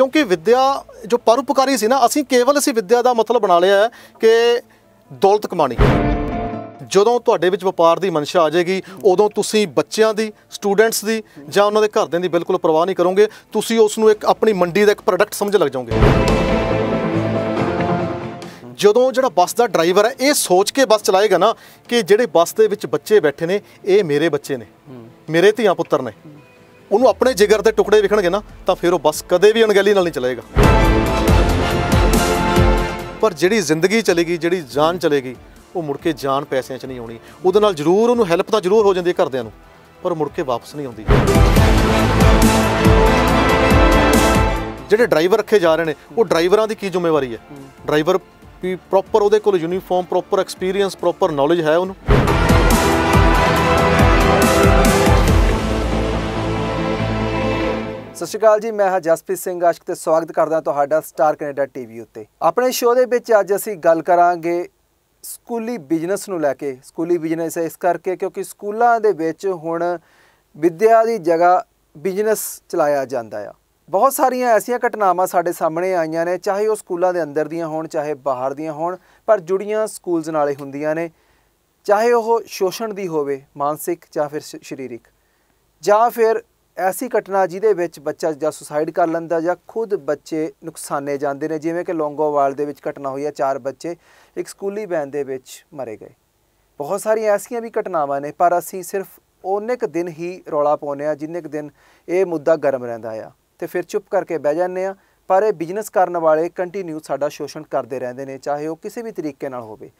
ਕਿਉਂਕਿ ਵਿਦਿਆ ਜੋ ਪਰਉਪਕਾਰੀ ਸੀ ਨਾ ਅਸੀਂ ਕੇਵਲ ਅਸੀਂ ਵਿਦਿਆ ਦਾ ਮਤਲਬ ਬਣਾ ਲਿਆ ਹੈ ਕਿ ਦੌਲਤ ਕਮਾਣੀ ਜਦੋਂ ਤੁਹਾਡੇ ਵਿੱਚ ਵਪਾਰ ਦੀ ਮਨਸ਼ਾ ਆ ਜਾਏਗੀ ਉਦੋਂ ਤੁਸੀਂ ਬੱਚਿਆਂ ਦੀ ਸਟੂਡੈਂਟਸ ਦੀ ਜਾਂ ਉਹਨਾਂ ਦੇ ਘਰਦਿਆਂ ਦੀ ਬਿਲਕੁਲ ਪਰਵਾਹ ਨਹੀਂ ਕਰੋਗੇ ਤੁਸੀਂ ਉਸ ਨੂੰ ਇੱਕ ਆਪਣੀ ਮੰਡੀ ਦਾ ਇੱਕ ਪ੍ਰੋਡਕਟ ਸਮਝ ਲੱਗ ਜਾਓਗੇ ਜਦੋਂ ਜਿਹੜਾ ਬੱਸ ਦਾ ਡਰਾਈਵਰ ਹੈ ਇਹ ਸੋਚ ਕੇ ਬੱਸ ਚਲਾਏਗਾ ਨਾ ਕਿ ਜਿਹੜੇ ਬੱਸ ਦੇ ਵਿੱਚ ਬੱਚੇ ਬੈਠੇ ਨੇ ਇਹ ਮੇਰੇ ਬੱਚੇ ਨੇ ਮੇਰੇ ਧੀਆ ਪੁੱਤਰ ਨੇ ਉਹਨੂੰ ਆਪਣੇ ਜਿਗਰ ਦੇ ਟੁਕੜੇ ਵਿਖਣਗੇ ਨਾ ਤਾਂ ਫਿਰ ਉਹ ਬਸ ਕਦੇ ਵੀ ਅਣਗਹਿਲੀ ਨਾਲ ਨਹੀਂ ਚਲੇਗਾ ਪਰ ਜਿਹੜੀ ਜ਼ਿੰਦਗੀ ਚਲੇਗੀ ਜਿਹੜੀ ਜਾਨ ਚਲੇਗੀ ਉਹ ਮੁੜ ਕੇ ਜਾਨ ਪੈਸਿਆਂ 'ਚ ਨਹੀਂ ਆਉਣੀ ਉਹਦੇ ਨਾਲ ਜ਼ਰੂਰ ਉਹਨੂੰ ਹੈਲਪ ਤਾਂ ਜ਼ਰੂਰ ਹੋ ਜਾਂਦੀ ਹੈ ਘਰਦਿਆਂ ਨੂੰ ਪਰ ਮੁੜ ਕੇ ਵਾਪਸ ਨਹੀਂ ਆਉਂਦੀ ਜਿਹੜੇ ਡਰਾਈਵਰ ਰੱਖੇ ਜਾ ਰਹੇ ਨੇ ਉਹ ਡਰਾਈਵਰਾਂ ਦੀ ਕੀ ਜ਼ਿੰਮੇਵਾਰੀ ਹੈ ਡਰਾਈਵਰ ਵੀ ਪ੍ਰੋਪਰ ਉਹਦੇ ਕੋਲ uniform proper experience proper knowledge ਹੈ ਉਹਨੂੰ ਸਤਿ ਸ਼੍ਰੀ ਅਕਾਲ ਜੀ ਮੈਂ ਹਾਂ ਜਸਪ੍ਰੀਤ ਸਿੰਘ ਆਸ਼ਕ ਤੇ ਸਵਾਗਤ ਕਰਦਾ ਤੁਹਾਡਾ ਸਟਾਰ ਕੈਨੇਡਾ ਟੀਵੀ ਉੱਤੇ ਆਪਣੇ ਸ਼ੋਅ ਦੇ ਵਿੱਚ ਅੱਜ ਅਸੀਂ ਗੱਲ ਕਰਾਂਗੇ ਸਕੂਲੀ ਬਿਜ਼ਨਸ ਨੂੰ ਲੈ ਕੇ ਸਕੂਲੀ ਬਿਜ਼ਨਸ ਇਸ ਕਰਕੇ ਕਿਉਂਕਿ ਸਕੂਲਾਂ ਦੇ ਵਿੱਚ ਹੁਣ ਵਿਦਿਆ ਦੀ ਜਗ੍ਹਾ ਬਿਜ਼ਨਸ ਚਲਾਇਆ ਜਾਂਦਾ ਆ ਬਹੁਤ ਸਾਰੀਆਂ ਐਸੀਆਂ ਘਟਨਾਵਾਂ ਸਾਡੇ ਸਾਹਮਣੇ ਆਈਆਂ ਨੇ ਚਾਹੇ ਉਹ ਸਕੂਲਾਂ ਦੇ ਅੰਦਰ ਦੀਆਂ ਹੋਣ ਚਾਹੇ ਬਾਹਰ ਦੀਆਂ ਹੋਣ ਪਰ ਜੁੜੀਆਂ ਸਕੂਲਸ ਨਾਲੇ ਹੁੰਦੀਆਂ ਨੇ ਚਾਹੇ ਉਹ ਸ਼ੋਸ਼ਣ ਦੀ ਹੋਵੇ ਮਾਨਸਿਕ ਜਾਂ ਫਿਰ ਸਰੀਰਿਕ ਜਾਂ ਫਿਰ ਐਸੀ ਘਟਨਾ ਜਿਹਦੇ ਵਿੱਚ ਬੱਚਾ ਜਾਂ ਸੁਸਾਈਡ ਕਰ ਲੈਂਦਾ ਜਾਂ ਖੁਦ ਬੱਚੇ ਨੁਕਸਾਨੇ ਜਾਂਦੇ ਨੇ ਜਿਵੇਂ ਕਿ ਲੋਂਗੋਵਾਲ ਦੇ ਵਿੱਚ ਘਟਨਾ ਹੋਈ ਹੈ ਚਾਰ ਬੱਚੇ ਇੱਕ ਸਕੂਲੀ ਵੈਨ ਦੇ ਵਿੱਚ ਮਰੇ ਗਏ ਬਹੁਤ ਸਾਰੀਆਂ ਐਸੀਆਂ ਵੀ ਘਟਨਾਵਾਂ ਨੇ ਪਰ ਅਸੀਂ ਸਿਰਫ ਉਹਨੇ ਇੱਕ ਦਿਨ ਹੀ ਰੌਲਾ ਪਾਉਨੇ ਆ ਜਿੰਨੇ ਇੱਕ ਦਿਨ ਇਹ ਮੁੱਦਾ ਗਰਮ ਰਹਿੰਦਾ ਆ ਤੇ ਫਿਰ ਚੁੱਪ ਕਰਕੇ ਬਹਿ ਜਾਂਦੇ ਆ ਪਰ ਇਹ ਬਿਜ਼ਨਸ ਕਰਨ ਵਾਲੇ ਕੰਟੀਨਿਊ ਸਾਡਾ ਸ਼ੋਸ਼ਣ ਕਰਦੇ ਰਹਿੰਦੇ ਨੇ ਚਾਹੇ ਉਹ ਕਿਸੇ ਵੀ ਤਰੀਕੇ ਨਾਲ ਹੋਵੇ